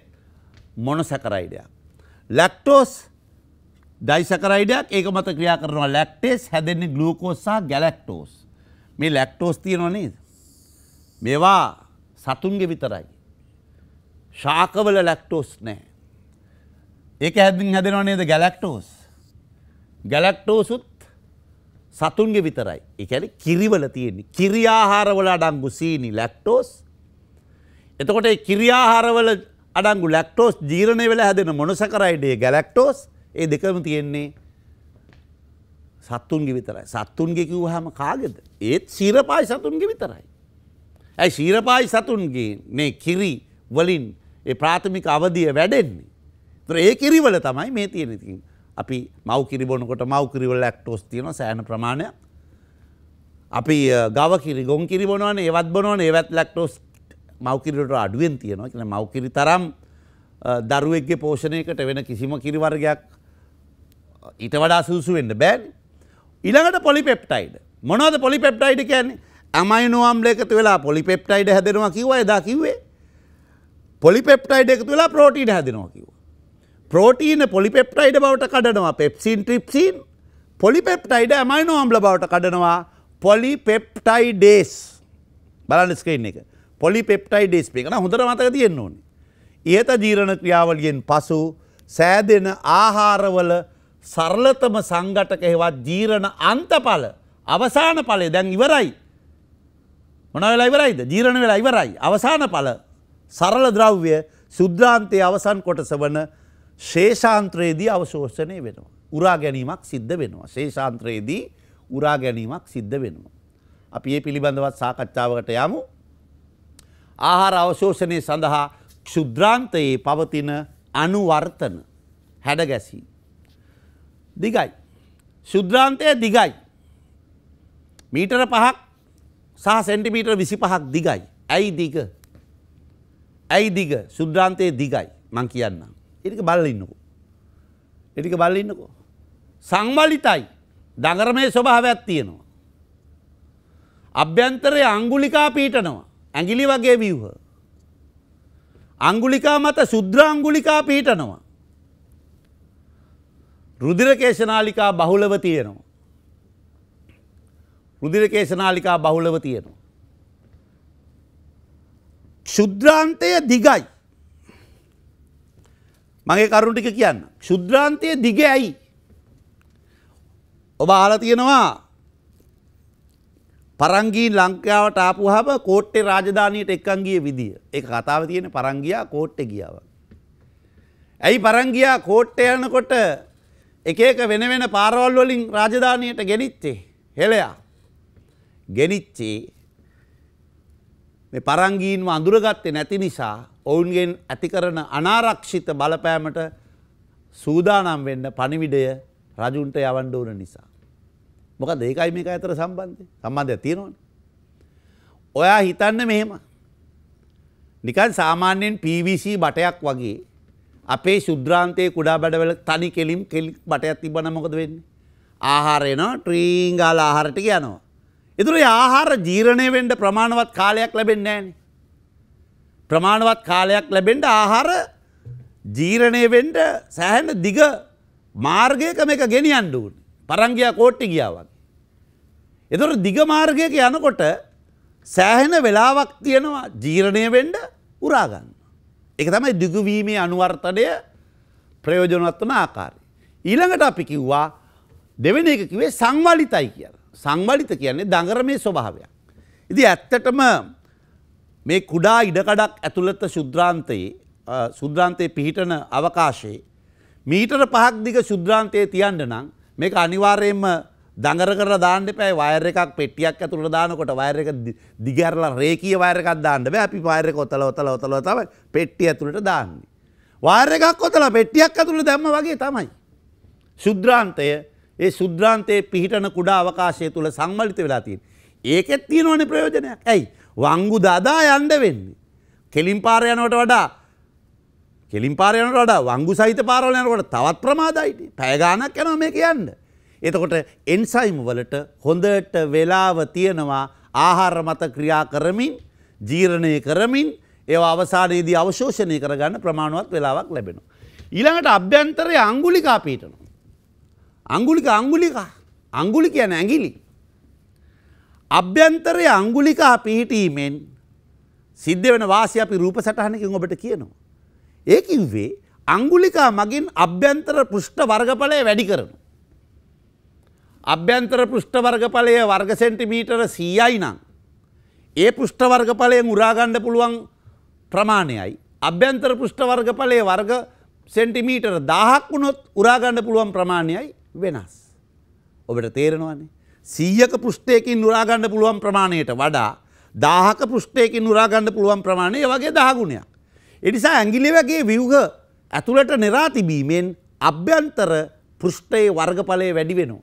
මොනසැකරයිඩයක්. ලැක්ටෝස් ඩයිසකරයිඩයක් ඒක මත ක්‍රියා කරනවා ලැක්ටේස් හැදෙන්නේ ග්ලූකෝස් සහ ගැලැක්ටෝස්. මේ ලැක්ටෝස් තියෙනවා නේද? මේවා සතුන්ගේ විතරයි. ශාකවල ලැක්ටෝස් නැහැ. ඒක හැදින් හැදෙනවා නේද ගැලැක්ටෝස්. ගැලැක්ටෝසුත් සතුන්ගේ විතරයි. එකැන කිරිවල තියෙන්නේ කිරියාහාරවල අඩංගු සීනි ලැක්ටෝස් එතකොට කිරියාහාරවල අඩංගු ලැක්ටෝස් ජීරණය වෙලා හැදෙන මොනසකරයිඩේ ගැලක්ටෝස් ඒ දෙකම තියෙන්නේ සත්තුන්ගේ විතරයි සත්තුන්ගේ කිව්හම කාගෙද ඒත් සීරපායි සතුන්ගේ විතරයි. ඇයි ශීරපායි සතුන්ගේ මේ කිරි වලින් ඒ ප්‍රාථමික අවධිය වැඩෙන්නේ. ඒ කිරිවල තමයි මේ තියෙනතිින්. අපි මව්කිරිබොනකොට මව්කිරිවල ලැක්ටෝස් තියෙන සෑන ප්‍රමාණය අපි ගව කිරි ගොන් කිරිබොනවන ඒවත් බොනවන ඒවත් ලැක්ටෝස් මව්කිරිට අඩුවෙන් තියෙනවා කියන මව්කිරි තරම් දරුවෙක්ගේ පෝෂණයකට වෙන කිසිම කිරිවර්ගයක් ඊට වඩා සුසු වෙන්න බෑන් ඉළඟට පොලිපෙප්ටයිඩ් මොනවද පොලිපෙප්ටයිඩ් කියන්නේ අමයිනෝම්ල එකතු වෙලා පොලිපෙප්ටයිඩ් හැදෙනවා කිව්වා එදා කිව්වේ පොලිපෙප්ටයිඩ් එකතු වෙලා ප්‍රෝටීන් හැදෙනවා කිව්වා ප්‍රෝටීන පොලිපෙප්ටයිඩ බවට කඩනවා පෙප්සින් ට්‍රිප්සින් පොලිපෙප්ටයිඩ ඇමයිනෝ අම්ල බවට කඩනවා පොලිපෙප්ටයිඩේස් බලන්නස්කන්න එක පොලිපෙප්ටයිඩේස් පිකන හොඳර මතක තියෙන්න්න ඕනි. ඒත ජීරණ ක්‍රියාවලියෙන් පසු සෑදෙන ආහාරවල සරලතම සංගටක හෙවත් ජීරණ අන්තඵල අවසාන පලේ දැන් ඉවරයි. මොන වෙලා ඉවරයිද ජීරණ වෙලා ඉවරයි අවසාන පල සරල ද්‍රව්‍ය සුද්‍රාන්තය අවසන් කොටස වන ශේෂාන්ත්‍රයේදී අවශෝෂණය වෙනවා. උරා ගැනීමක් සිද්ධ වෙනවා. ශේෂාන්ත්‍රයේදී උරා ගැනීමක් සිද්ධ වෙනවා. අපි ඒ පිළිබඳවත් සාකච්ඡාවකට යමු. ආහාර අවශෝෂණය සඳහා ක්ෂුද්‍රාන්තයේ පවතින අනුවර්තන හැඩගැසී. දිගයි. ශුද්‍රාන්තය දිගයි. මීටර පහක් සහ සෙන්ටිමීටර් විසි පහක් දිගයි. ඇයි දිග. ඇයි දිග සුද්‍රාන්තයේ දිගයි මං කියන්නම්. එටික බල්ලඉන්නකෝ. එටික බල්ලඉන්නකෝ. සංවලිතයි දඟරමය ස්වභාවයක් තියෙනවා. අභ්‍යන්තරය අංගුලිකා පීටනවා ඇගිලි වගේ වියහ. අංගුලිකා මත සුද්‍රාංගුලිකා පීටනවා. රුදිරකේශනාලිකා බහුලව තියෙනවා. රුදිරකේශනාලිකා බහුලව තියෙනවා. ශුද්‍රාන්තය දිගයි මගේ කරුණටික කියන්න. ශුද්‍රාන්තය දිග ඇයි. ඔබ ආල තියෙනවා පරංගී ලංකාවට ආපුහම කෝට්ටේ රාජධානයට එක්කන්ගේ විදිිය එක කතාව තියෙන පරංගියා කෝට්ට ගියාව. ඇයි පරංගියා කෝට්ට යනකොට එක එක වෙන වෙන පාරවල් වලින් රාජධානයට ගෙනිච්චේ හෙළයා ගෙනිච්චේ පරංගීන්ව අඳුරගත්තේ නැති නිසා ඔවුන්ගෙන් ඇතිකරන අනාරක්ෂිත බලපෑමට සූදානම් වෙන්න පණිවිඩය රජුන්ට යවන්ඩ ඕන නිසා. මොක දෙකයි මේක ඇතර සම්බන්ධය සම්බන්ධය තියෙනවන. ඔයා හිතන්න මෙහෙම නිකන් සාමාන්‍යයෙන් පිවිC බටයක් වගේ අපේ ශුද්‍රාන්තය කුඩා බඩවල තනි කෙලිම් කෙලි බටයක් තිබන මොකද වෙන්න. ආහාරයනවා ට්‍රීංගාල ආහාරටි යනවා. එතුර ආහාර ජීරණය වෙන්ඩ ප්‍රමාණවත් කාලයක් ලැබෙන්නේ ෑනේ ප්‍රමාණවත් කාලයක් ලැබෙන්ට ආහාර ජීරණය වෙන්ට සෑහන දිග මාර්ගයක මේක ගෙනියන්ඩුවන් පරංගයා කෝට්ටි ගියාවක්. එතොට දිග මාර්ගයක යනකොට සෑහෙන වෙලාවක් තියෙනවා ජීරණය වෙන්ඩ උරාගන්න. එක තමයි දිගවීමේ අනුවර්තනය ප්‍රයෝජනත්වන ආකාරය. ඊළඟට අපි කිව්වා දෙවෙන එක කිවේ සංවලිතයි කියන්න. සංවලිත කියන්නේ දඟර මේ ස්වභාවයක්. ඉති ඇත්තටම මේ කුඩා ඉඩකඩක් ඇතුළත ශුද්‍රාන්තයේ සුද්‍රාන්තයේ පිහිටන අවකාශයේ මීටර පහක් දිග ශුද්‍රාන්තයේ තියන්න නම් මේක අනිවාර්යයෙන්ම දඟර කරලා දාන්න එපා වයර් එකක් පෙට්ටියක් ඇතුළට දානකොට වයර් එක දිග ඇරලා රේකී වයර් එකක් දාන්න බෑ අපි වයර් එක ඔතල ඔතල ඔතල තමයි පෙට්ටිය ඇතුළට දාන්නේ වයර් එකක් ඔතල පෙට්ටියක් ඇතුළට දැම්ම වගේ තමයි ශුද්‍රාන්තය ඒ ශුද්‍රාන්තයේ පිහිටන කුඩා අවකාශය තුල සංවලිත වෙලා තියෙන ඒකෙත් තියෙනවනේ ප්‍රයෝජනයක් ඇයි වංගු දදා යන්ඩ වෙන්නේ. කෙලින් පාරයනවට වඩා කෙලින් පාරයනට වඩා වංගු සහිත පාරවලයනකොට තවත් ප්‍රමාදයිට පැයගානක් යනව මේ කියන්න. එතකොට එන්සයිම් වලට හොඳට වෙලාව තියෙනවා ආහාර මත ක්‍රියා කරමින් ජීරණය කරමින් ඒ අවසානයේදී අවශෝෂණය කරගන්න ප්‍රමාණුවත් වෙලාවක් ලැබෙනවා. ඊළඟට අභ්‍යන්තරය අංගුලිකා පීටනවා. අංගුලික අංගුලිකා අංගුලි කියන ඇඟිලි අභ්‍යන්තරය අංගුලිකා පිහිටීමෙන් සිද්ධ වෙන වාසය අපි රූප සටහනකින් ඔබට කියනවා. ඒකින්වේ අංගුලිකා මගින් අභ්‍යන්තර පෘෂ්ඨ වර්ගඵලය වැඩි කරනු. අභ්‍යන්තර පෘෂ්ඨ වර්ගඵලය වර්ග සෙන්ටිමීටර සීයයි නං. ඒ පෘෂ්ඨ වර්ගඵලයෙන් උරාගණ්ඩ පුළුවන් ප්‍රමාණයයි. අභ්‍යන්තර පෘෂ්ඨ වර්ගඵලය වර්ග සෙන්ටිමීටර දාහක් වුණොත් උරාගණ්ඩ පුළුවන් ප්‍රමාණයයි වෙනස්. ඔබට තේරෙනවානේ. සීයක පෘෂ්ටයකින් නුරාගණ්ඩ පුළුවන් ප්‍රමාණයට වඩා දාහක පෘෂ්ටයකින් නුරාගණ්ඩ පුළුවන් ප්‍රමාණය වගේ දහගුණයක්. එනිසා ඇගිලි වගේ විව්හ ඇතුළට නිරා තිබීමෙන් අභ්‍යන්තර පෘෂ්ටයේ වර්ගඵලය වැඩි වෙනවා.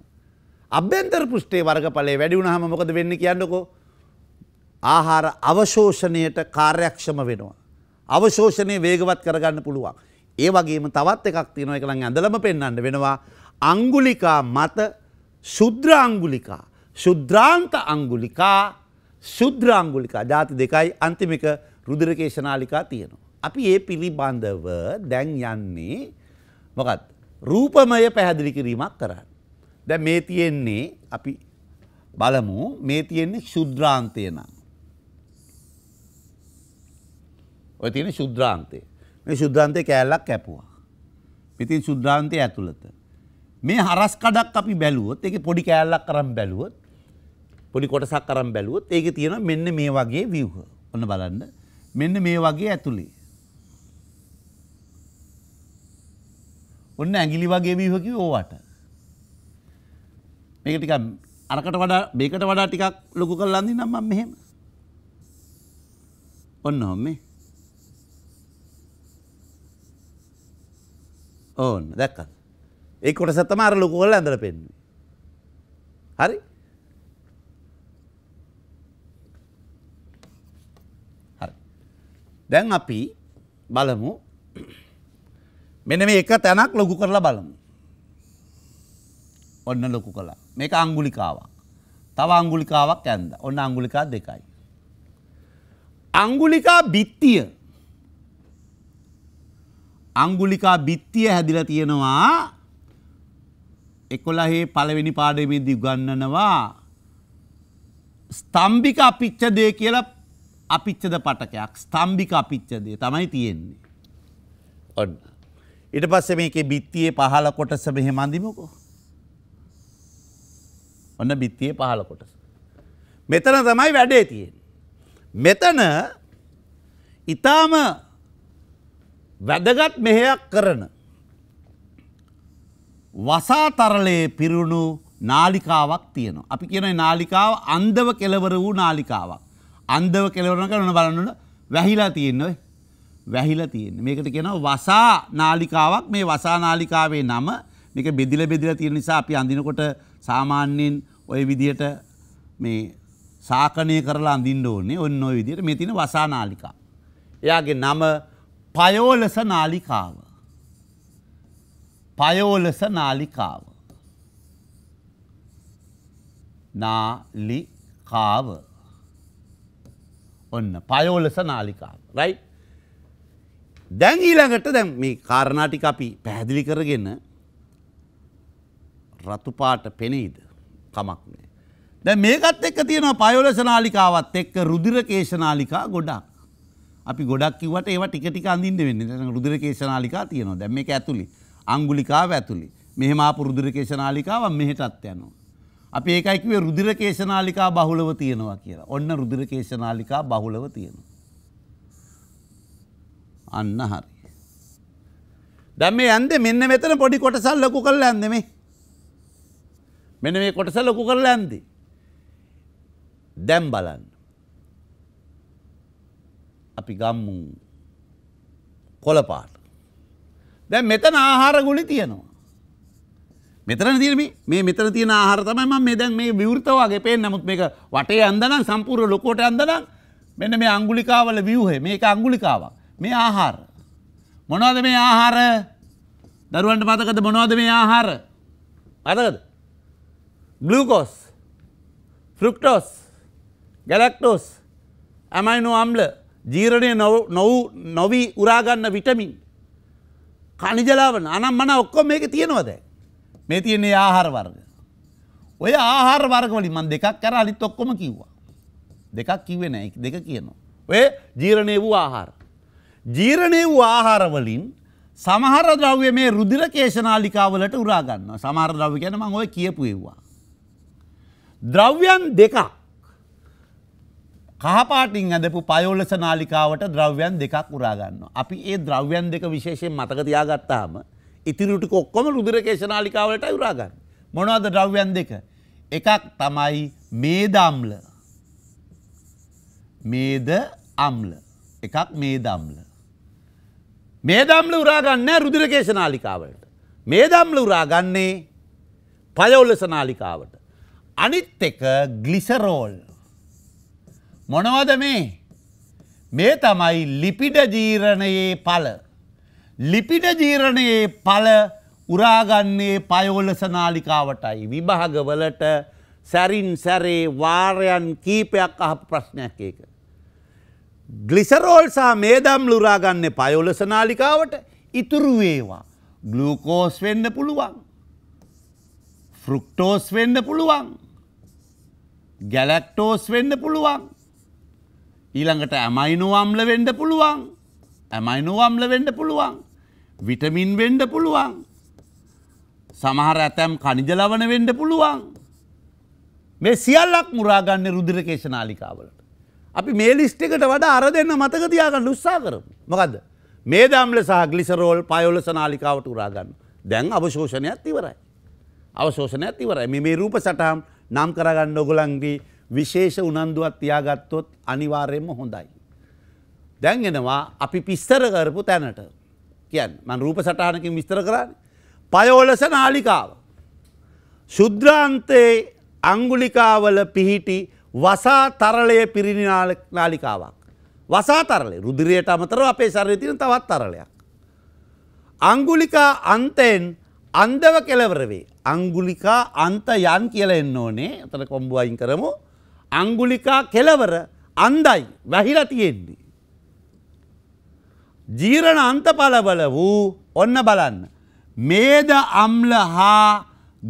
අභ්‍යන්තර පෘෂ්ටේ වර්ගඵලය වැඩි වුණහම මොකද වෙන්න කියන්නකෝ. ආහාර අවශෝෂණයට කාර්යක්ෂම වෙනවා. අවශෝෂණය වේගවත් කරගන්න පුළුවන්. ඒ වගේම තවත් එකක් තියෙනවා එකළන් ඇඳලම පෙන්න්න වෙනවා අංගුලිකා මත ශුද්‍රාංගුලිකා ශුද්‍රාන්ත අංගුලිකා ශුද්‍රාංගුලිකා ජාති දෙකයි අන්තිමික රුදුරකේෂනාලිකා තියෙනවා. අපි ඒ පිළිබඳව දැන් යන්නේ මොකත් රූපමය පැහැදිලි කිරීමක් කරන්න. දැ මේ තියෙන්නේ අපි බලමු මේ තියෙන්නේ ශුද්‍රාන්තය නම්. ඔය තියෙන ශුද්‍රාන්තය මේ ශුද්‍රාන්තය කෑල්ලක් කැපුවා. පිතින් ශුද්‍රාන්තය ඇතුළත. මේ හරස් කඩක් අපි බැලුවොත් ඒක පොඩි කෑල්ලක් කරම් බැලුවොත් පොඩි කොටසක් කරම් බැලුවොත් ඒක තියෙන මෙන්න මේ වගේ ව්‍යවහ ඔන්න බලන්න මෙන්න මේ වගේ ඇතුළේ ඔන්න ඇගිලි වගේ වීහකි ඕවට මේක ටික අරකට වඩා මේකට වඩා ටිකක් ලොකු කරලා අඳින්න මම මෙහෙම ඔන්න හොම්මේ ඕන්න දැක්කද ඒ කොට සතමාර ලොකුවල ඇඳල පෙන්න්නේ. හරි දැන් අපි බලමු මෙන මේ එක තැනක් ලොකු කරලා බලමු. ඔන්න ලොකු කලා මේක අංගුලිකාවක් තව අංගුලිකාවක් ඇන්ද ඔන්න අංගුලිකා දෙකයි. අංගුලිකා බිත්තිය අංගුලිකා බිත්තිය හැදිල තියෙනවා එකොළහේ පළවෙනි පාඩමේදී ගන්නනවා ස්තම්භික අපිච්චදය කියලා අපිච්චද පටකයක් ස්තම්භික අපිච්චදය තමයි තියෙන්නේ. ඔන්න. ඉට පස්ස මේක බිත්තියේ පහල කොටස මෙහෙ මඳිමකෝ. ඔන්න බිත්තියේ පහල කොටස. මෙතන තමයි වැඩේ තියෙන්. මෙතන ඉතාම වැදගත් මෙහෙයක් කරන වසාතරලයේ පිරුණු නාලිකාවක් තියෙනවා. අපි කියන නාලිකාව අන්දව කෙලවර වූ නාලිකාවක්. අන්දව කෙලවරන කරන බලන්නට වැහිලා තියෙන්නයි. වැහිලා තියෙන මේකට කියනවා වසා නාලිකාවක් මේ වසා නාලිකාවේ නම මේක බෙදිල බෙදිලා තියෙන නිසා අපි අඳිනකොට සාමාන්‍යයෙන් ওই විදියට මේ සාකණය කරලා අඳින්න ඕනේ ඔන්න ওই විදියට මේ තියෙන වසා නාලිකා. එයාගේ නම පයෝලස නාලිකාව. පයෝලස නාලිකාව. නාලිකාව. ඔන්න පයෝලස නාලිකාව. රයි. දැන් ඊළඟට දැන් මේ කාරණාටික අපි පැහැදිලි කරගෙන රතුපාට පෙනෙයිද කමක් නෑ. දැ මේකත් එක්ක තියෙන පයෝලස නාලිකාවත් එක්ක රුදිරකේශනාලිකා ගොඩක්. අපි ගොඩක් කිවට ඒව ටිකටි අඳින්ද වෙන්න රුදිරකේශනාලිකා තියනවා දැම මේ ඇතුළි අංගුලිකාව ඇතුළි. මෙහෙම ආපු රුදුරකේශනාලිකාව මෙහෙටත් යනවා. අපි ඒකයිකිවේ රුදුරකේශනාලිකා බහුලව තියෙනවා කියලා. ඔන්න රුදුරකේශනාලිකා බහුලව තියෙනවා. අන්න හරි. දැන් මේ යන්නේ මෙන්න මෙතන පොඩි කොටසක් ලොකු කරලා යන්නේ මේ. මෙන්න මේ කොටස ලොකු කරලා යන්නේ. දැන් බලන්න. අපි ගම්මු කොළපාට. දැ මෙතන ආහාර ගුලි තියෙනවා. මෙතන තිරම මේ මෙතර තිය ආහාර තමයිම මේ දැන් මේ විවෘතවාගේ පේ නමුත් මේක වටේ අන්දනම් සම්පූර් ලොකෝට අන්දනම් මෙන්න මේ අංගුලිකාවල වියහේ මේක අංගුලිකාවක් මේ ආහාර. මොනවද මේ ආහාර දරුවන්ට මතකද මොනවද මේ ආහාර මතකද ගලූකෝස් ෆෘක්ටෝස් ගැලක්ටෝස් ඇමයිනෝ අම්ල ජීරණය නොවූ නොවී උරාගන්න විටමින් කනිජලාවන අනම් මන ඔක්කො මේක තියෙනවද. මේ තියන්නේ ආහාර වර්ග. ඔය ආහාර වර්ගවලින් මන් දෙකක් කර අලිත් ඔක්කොම කිව්වා. දෙකක් කිවේ නෑ දෙක කියනවා. ඔය ජීරණය වූ ආහාර. ජීරණය වූ ආහාරවලින් සමහර ද්‍රව්‍ය මේ රුදිර කේෂනාලිකාවලට උරාගන්න සමහර ද්‍රව්‍ය ගැන මං ඔය කියපු එව්වා. ද්‍රව්‍යන් දෙකක් කහපාටින් ඇදපු පයෝලස නාලිකාවට ද්‍රව්‍යන් දෙකක් උරාගන්න. අපි ඒ ද්‍රව්‍යන් දෙක විශේෂයෙන් මතකතියාගත්තාම ඉතිරිට කොක්කොම රුදුරකේෂ නාලිකාවලට යුරාගන්න. මොනවද ද්‍රව්‍යන් දෙක. එකක් තමයි මේදම්ල මේද අම්ල එකක් මේදම්ල. මේදම්ල උරාගන්න රුදුරකේෂ නාලිකාවලට. මේදම්ල උරාගන්නේ පයවුලස නාලිකාවට. අනිත් එක ගලිසරෝල්. මොනවද මේ? මේ තමයි ලිපිඩ ජීරණයේ පල. ලිපිඩ ජීරණයේ පල උරාගන්නේ පයෝලස නාලිකාවටයි විභාගවලට සැරින් සැරේ වාර්යන් කීපයක් අහපු ප්‍රශ්නයක් ඒක. ගලිසරෝල් සහ මේදම් ලුරාගන්න පයෝලස නාලිකාවට ඉතුරු වේවා. ගලූකෝස් වෙන්න පුළුවන්. ෆෘක්ටෝස් වෙන්න පුළුවන්. ගැලක්ටෝස් වෙන්න පුළුවන්. ඊළඟට ඇමයිනුවම්ල වෙන්ඩ පුළුවන් ඇමයිනුවම්ල වෙන්ඩ පුළුවන් විටමින් වෙන්ඩ පුළුවන් සමහර ඇතැම් කනිජලවන වෙන්ඩ පුළුවන් මේ සියල්ලක් මුරාගන්න රුදිරකේෂ නාලිකාවලට අපි මේ ලිස්ට එකට වඩ අර දෙන්න මතක තියාගන්න උත්සා කරම මොකද මේ දම්ල සහ ගලිසරෝල් පයොලස නාලිකාවට උරාගන්න දැන් අවශෝෂණයක් තිවරයි අවශෝෂණයක් තිවරයි මේ රූප සටහම් නම් කරගන්න ඔගොලන්ගේ විශේෂ උනන්දුවත් තියාගත්තොත් අනිවාර්යෙන්ම හොඳයි. දැන්ගෙනවා අපි පිස්තර කරපු තැනට කියන් මන් රූප සටහනකින් විස්තර කරන්න පයෝලස නාලිකාව. ශුද්‍රාන්තයේ අංගුලිකාවල පිහිටි වසා තරලය පිරිණි නාලිකාවක්. වසා තරලේ රුදිරයට අමතරව අපේ ශරීතින තවත් තරලයක්. අංගුලිකා අන්තයෙන් අන්දව කෙලවරවේ. අංගුලිකා අන්ත යන් කියල එන්න ඕනේ තන කොම්බුවයින් කරමු අංගුලිකා කෙලවර අන්දයි වැහිලා තියෙන්නේ. ජීරණ අන්තඵලවල වූ ඔන්න බලන්න. මේද අම්ල හා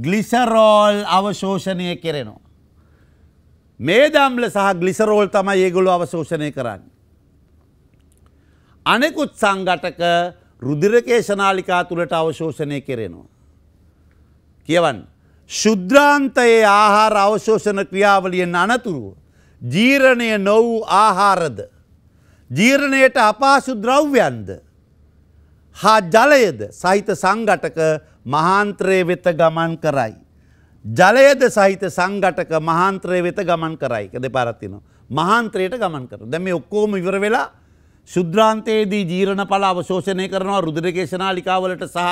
ගලිසරෝල් අවශෝෂණය කෙරෙනවා. මේදම්ල සහ ගලිසරෝල් තමයි ඒගොලු අවශෝෂණය කරන්න. අනෙකුත් සංගටක රුදිරකේෂනාලිකා තුළට අවශෝෂණය කෙරෙනවා. කියවන්න. ශුද්‍රාන්තයේ ආහාර අවශෝෂණ ක්‍රියාවලියෙන් අනතුරුව. ජීරණය නොවූ ආහාරද. ජීරණයට අපාසු ද්‍රව්‍යන්ද. හා ජලයද සහිත සංගටක මහාන්ත්‍රය වෙත ගමන් කරයි. ජලයද සහිත සංගටක මහන්ත්‍රය වෙත ගමන් කරයික දෙපාරත්තිනවා. මහන්ත්‍රයට ගමන් කර දැම ඔක්කෝම ඉවර වෙලා ශුද්‍රාන්තයේදී ජීරණ පලාව ශෝෂණය කරනවා රුදුරකේශනාලිකාවලට සහ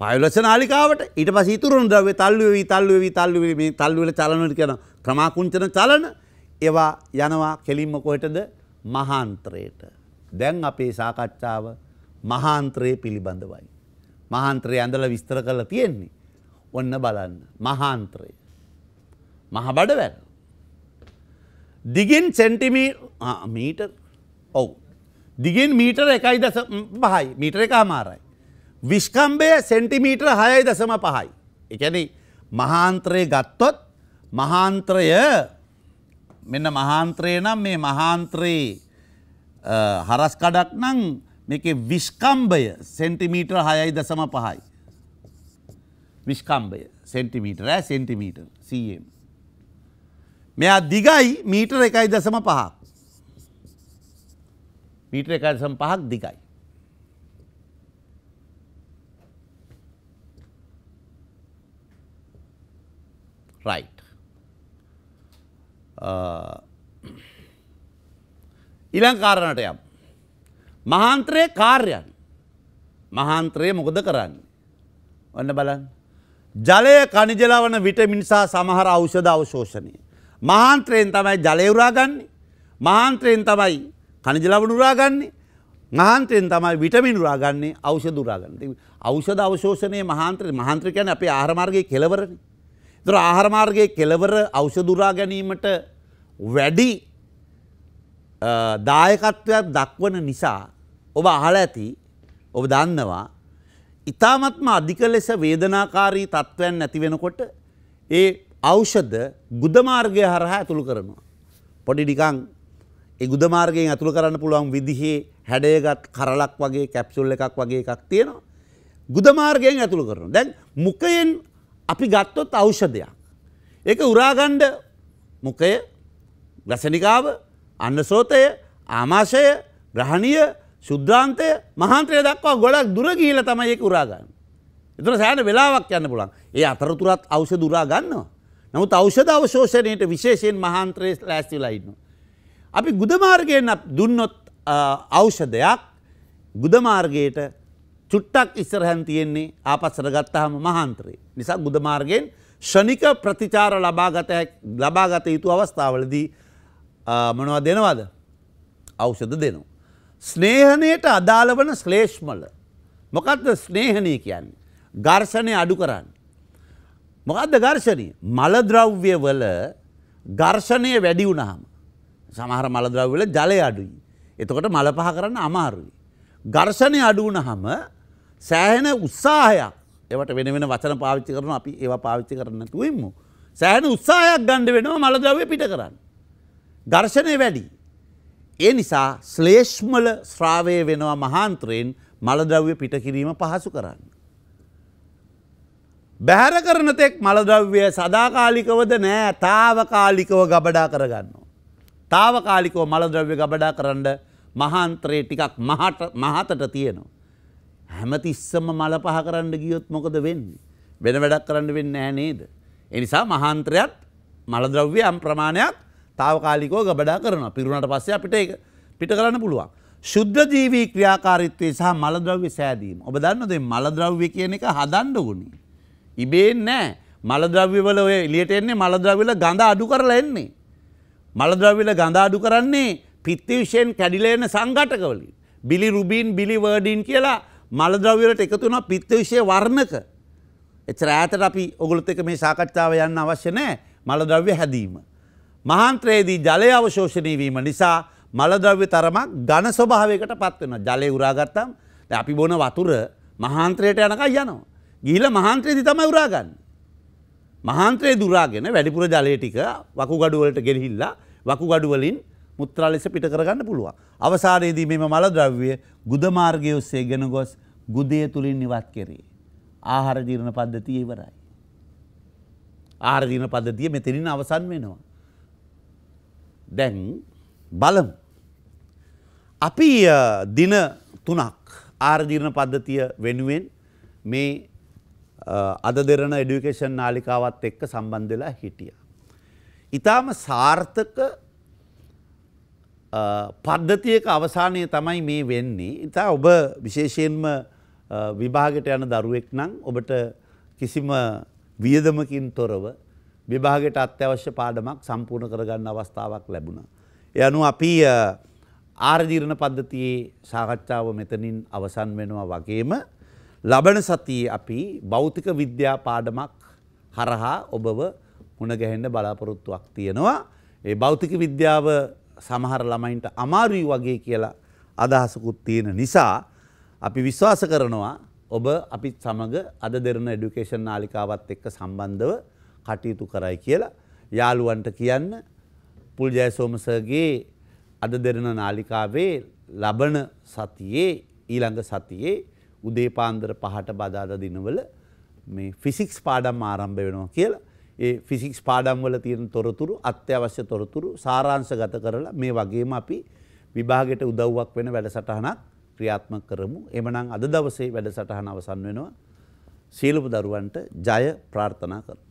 පයලස නාලිකාවට ඊට පස ඉතුරුන් ද්‍රව තල්ලුවවී තල්ලුවවී තල්ලුවීම තල්වල චලනට කියන ක්‍රමාකුංචන චලන ඒවා යනවා කෙලින්ම කොහටද මහාන්ත්‍රයට. දැන් අපේ සාකච්ඡාව මහාන්ත්‍රයේ පිළිබඳවයි. මහන්ත්‍රය ඇඳල විස්තර කල තියෙන්නේ. ඔන්න බලන්න මහාන්ත්‍රය. මහබඩවැල්. දිගින් සෙන්ටිමී මීටර් ඔවු. දිගින් මීටර එකයි දස පහයි මීටර එක මාරයි. විශ්කම්භය සෙන්ටිමීට්‍ර හයයි දසම පහයි. එකන මහාන්ත්‍රය ගත්තොත් මහාන්ත්‍රය මෙන්න මහාන්ත්‍රය නම් මේ මහාන්ත්‍රයේ හරස්කඩක් නං මේක විශ්කම්භය සෙන්ටිමීට්‍ර හයයි දසම පහයි. විශ්කම්භය සෙන්ටිමීටර සෙන්ටිමීටර් සම්. මෙයා දිගයි මීටර එකයි දසම පහක්. මීටර එකයි දසම පහක් දිගයි. right. ඉළං uh, කාරණට යම්. මහන්ත්‍රය කාර්යන් මහන්ත්‍රයේ මොකද කරන්න. ඔන්න බලන්. ජලය කනිජලවන විටමිනිසා සමහර අවෂධ අවශෝෂණය. මහන්ත්‍රයෙන් තමයි ජලයවරාගන්නේ මහන්ත්‍රයෙන් තමයි කනිජලවනුරාගන්නේ මහන්ත්‍රයෙන් තමයි විටමිනුරාගන්නේ අවෂදුරාගන්න. අවෂධ අවශෝෂණය මහන්ත්‍රය මහන්ත්‍රිකයන් අපේ ආහරමාර්ගය කෙලවරණ. දොර ආහාරමාර්ගයේ කෙලවර අෞෂදුරා ගැනීමට වැඩි දායකත්වයක් දක්වන නිසා ඔබ අහල ඇති ඔබ දන්නවා ඉතාමත්ම අධික ලෙස වේදනාකාරී තත්ත්වයන් නැති වෙනකොට ඒ ඖෂධ ගුදමාර්ගය හරහා ඇතුළු කරනවා. පොඩි නිකං ඒ ගුදමාර්ගයෙන් ඇතුළු කරන්න පුළුවන් විදිහේ හැඩයගත් කරලක් වගේ කැප්සුල් එකක් වගේ එකක් තියෙනවා. ගුදමාර්ගයෙන් ඇතුළු කරනවා. දැන් මුඛයෙන් අපි ගත්තොත් අෞෂධයක්. ඒක උරාගණ්ඩ මොකය ගසනිකාව අන්නසෝතය ආමාශය ග්‍රහණිය ශුද්ධාන්තය මහන්ත්‍රය දක්වා ගොඩක් දුරගීල තමයි ඒක උරාගන්න. එතන සෑන වෙලාවක් යන්න පුළන් ඒ අතරතුරත් අවෂ දුරා ගන්නවා. නමුත් අවෂධ අවශෝෂණයට විශේෂයෙන් මහන්ත්‍රයේ ලෑස්තිලයින්න. අපි ගුදමාර්ගයෙන් දුන්නොත් අවෂධයක් ගුදමාර්ගයට චුට්ටක් ඉස්සරහැන් තියෙන්නේ ආපස්සර ගත්තහම මහන්ත්‍රේ. නිසා ගුදමාර්ගෙන් ෂනික ප්‍රතිචාර ලබාගත ලබාගත යුතු අවස්ථාවලදී මනවා දෙනවද අවෂද දෙනු. ස්නේහනයට අදාළ වන ශ්ලේෂ්මල. මොකක්ද ස්නේහනය කියන්නේ. ගර්ෂණය අඩු කරන්න. මොකක්ද ගර්ෂණී මලද්‍රව්‍ය වල ගර්ෂණය වැඩි වුණහම. සමහර මලද්‍රව්වල ජලය අඩුයි. එතකොට මල පහ කරන්න අමාරුයි. ගර්ෂණය අඩුවුණහම සෑහෙන උත්සාහයක් ඒවට වෙන වෙන වචන පාවිච්චි කරන අපි ඒ පාවිච්චි කරන්න තුවම්ම. සෑන උත්සාහයක් ගණ්ඩ වෙනවා මළද්‍රව්‍ය පිට කරන්න. දර්ශනය වැඩි. ඒ නිසා ශ්ලේෂ්මල ශ්‍රාවය වෙනවා මහන්ත්‍රයෙන් මළද්‍රව්‍ය පිට කිරීම පහසු කරන්න. බැහැර කරන තෙක් මළද්‍රව්‍ය සදාකාලිකවද නෑ තාවකාලිකව ගබඩා කරගන්නවා. තාවකාලිකව මළද්‍රව්‍ය ගබඩා කරන්න මහන්ත්‍රයේ ටිකක් මහතට තියෙනවා. හැමතිස්සම මල පහ කරන්න ගියොත් මොකද වෙන්නේ. වෙන වැඩක් කරන්න වෙන්න ෑ නේද. එනිසා මහන්ත්‍රයත් මලද්‍රව්‍ය යම් ප්‍රමාණයක් තාවකාලිකෝ ගබඩා කරන පිරුණට පස්සේ අපිට ඒක පිට කරන්න පුළුවන්. ශුද්ධ ජීවී ක්‍රියාකාරිත්වය සහ මලද්‍රව්‍ය සෑදීම. ඔබ දන්නද මලද්‍රව්‍ය කියන එක හදන්ඩ ගුණි. ඉබේෙන් නෑ මලද්‍රව්‍යවල ඔය එලියට එන්නේ මලද්‍රවිල ගඳ අඩු කරලා එන්නේ. මලද්‍රවිල ගඳ අඩු කරන්නේ පිත්තිවිෂයෙන් කැඩිලයන සංගටකවලින්. බිලි රුබීන් බිලි වර්ඩීන් කියලා මලද්‍රව්‍යලට එකතුන පිත්ත විෂය වර්ණක. එචර ඇතට අපි ඔගුලත එක මේ සාකච්ඡාව යන්න අවශ්‍ය නෑ මලද්‍රව්‍ය හැදීම. මහන්ත්‍රයේදී ජලය අවශෝෂණයවීම නිසා මලද්‍රව්‍ය තරමක් ගණ ස්වභාවයකට පත්වෙන ජලය උරාගත්තම් අපි බොන වතුර මහන්ත්‍රයට යනකයි යනවා. ගිහිල මහන්ත්‍රයේදි තමයි උරාගන්න. මහන්ත්‍රයේ දුරාගෙන වැඩිපුර ජලය ටික වකුගඩුවලට ගෙරහිල්ලා වකුගඩුවලින් මුත්‍රා ලෙස පිට කරගන්න පුළුවන්. අවසානයේදී මෙම මලද්‍රව්‍ය ගුදමාර්ගය ඔස්සේ ගෙන ගොස් ගුදය තුළින් නිවත් කෙරේ. ආහාර ජීර්ණ පද්ධතිය ඉවරයි. ආහාර ජීර්ණ පද්ධතිය මෙතනින් අවසන් වෙනවා. දැන් බලමු. අපි දින තුනක් ආහාර ජීර්ණ පද්ධතිය වෙනුවෙන් මේ අද දෙරන එඩියුකේෂන් නාලිකාවත් එක්ක සම්බන්ධ වෙලා හිටියා. ඊටාම සාර්ථක පද්ධතියක අවසානය තමයි මේ වෙන්නේ. ඉතා ඔබ විශේෂයෙන්ම විභාගට යන දරුවෙක් නම් ඔබට කිසිම වියදමකින් තොරව විභාගට අත්‍යවශ්‍ය පාඩමක් සම්පූර්ණ කරගන්න අවස්ථාවක් ලැබුණ. එ අනු අපි ආර්ජීරණ පද්ධතියේ සාකච්ඡාව මෙතනින් අවසන් වෙනවා වගේම ලබන සතියේ අපි භෞතික විද්‍යා පාඩමක් හරහා ඔබව මුණගැහෙන්න බලාපොරොත්තුවක් තියෙනවා. ඒ භෞතික විද්‍යාව සමහර ළමයින්ට අමාරුයි වගේ කියලා අදහසකුත් තියෙන නිසා අපි විශ්වාස කරනවා ඔබ අපිත් සමඟ අද දෙරන එඩුකේෂන් නාලිකාවත් එක්ක සම්බන්ධව කටයුතු කරයි කියලා යාළුවන්ට කියන්න පුල් ජයසෝමසගේ අද දෙරන නාලිකාවේ ලබන සතියේ ඊළඟ සතියේ උදේපාන්දර පහට බදාද දිනවල මේ ෆිසික්ස් පාඩම් ආරම්භ වෙනවා කියලා ඒ ෆිසික්ස් පාඩම් වල තියෙන තොරතුරු අත්‍යවශ්‍ය තොරතුරු සාරාංශ ගත කරලා මේ වගේම අපි විභාගයට උදව්වක් වෙන වැඩසටහනක් ක්‍රියාත්මක කරමු. එමනම් අද දවසේ වැඩසටහන අවසන් වෙනවා. සීලපු දරුවන්ට ජය ප්‍රාර්ථනා කරමු.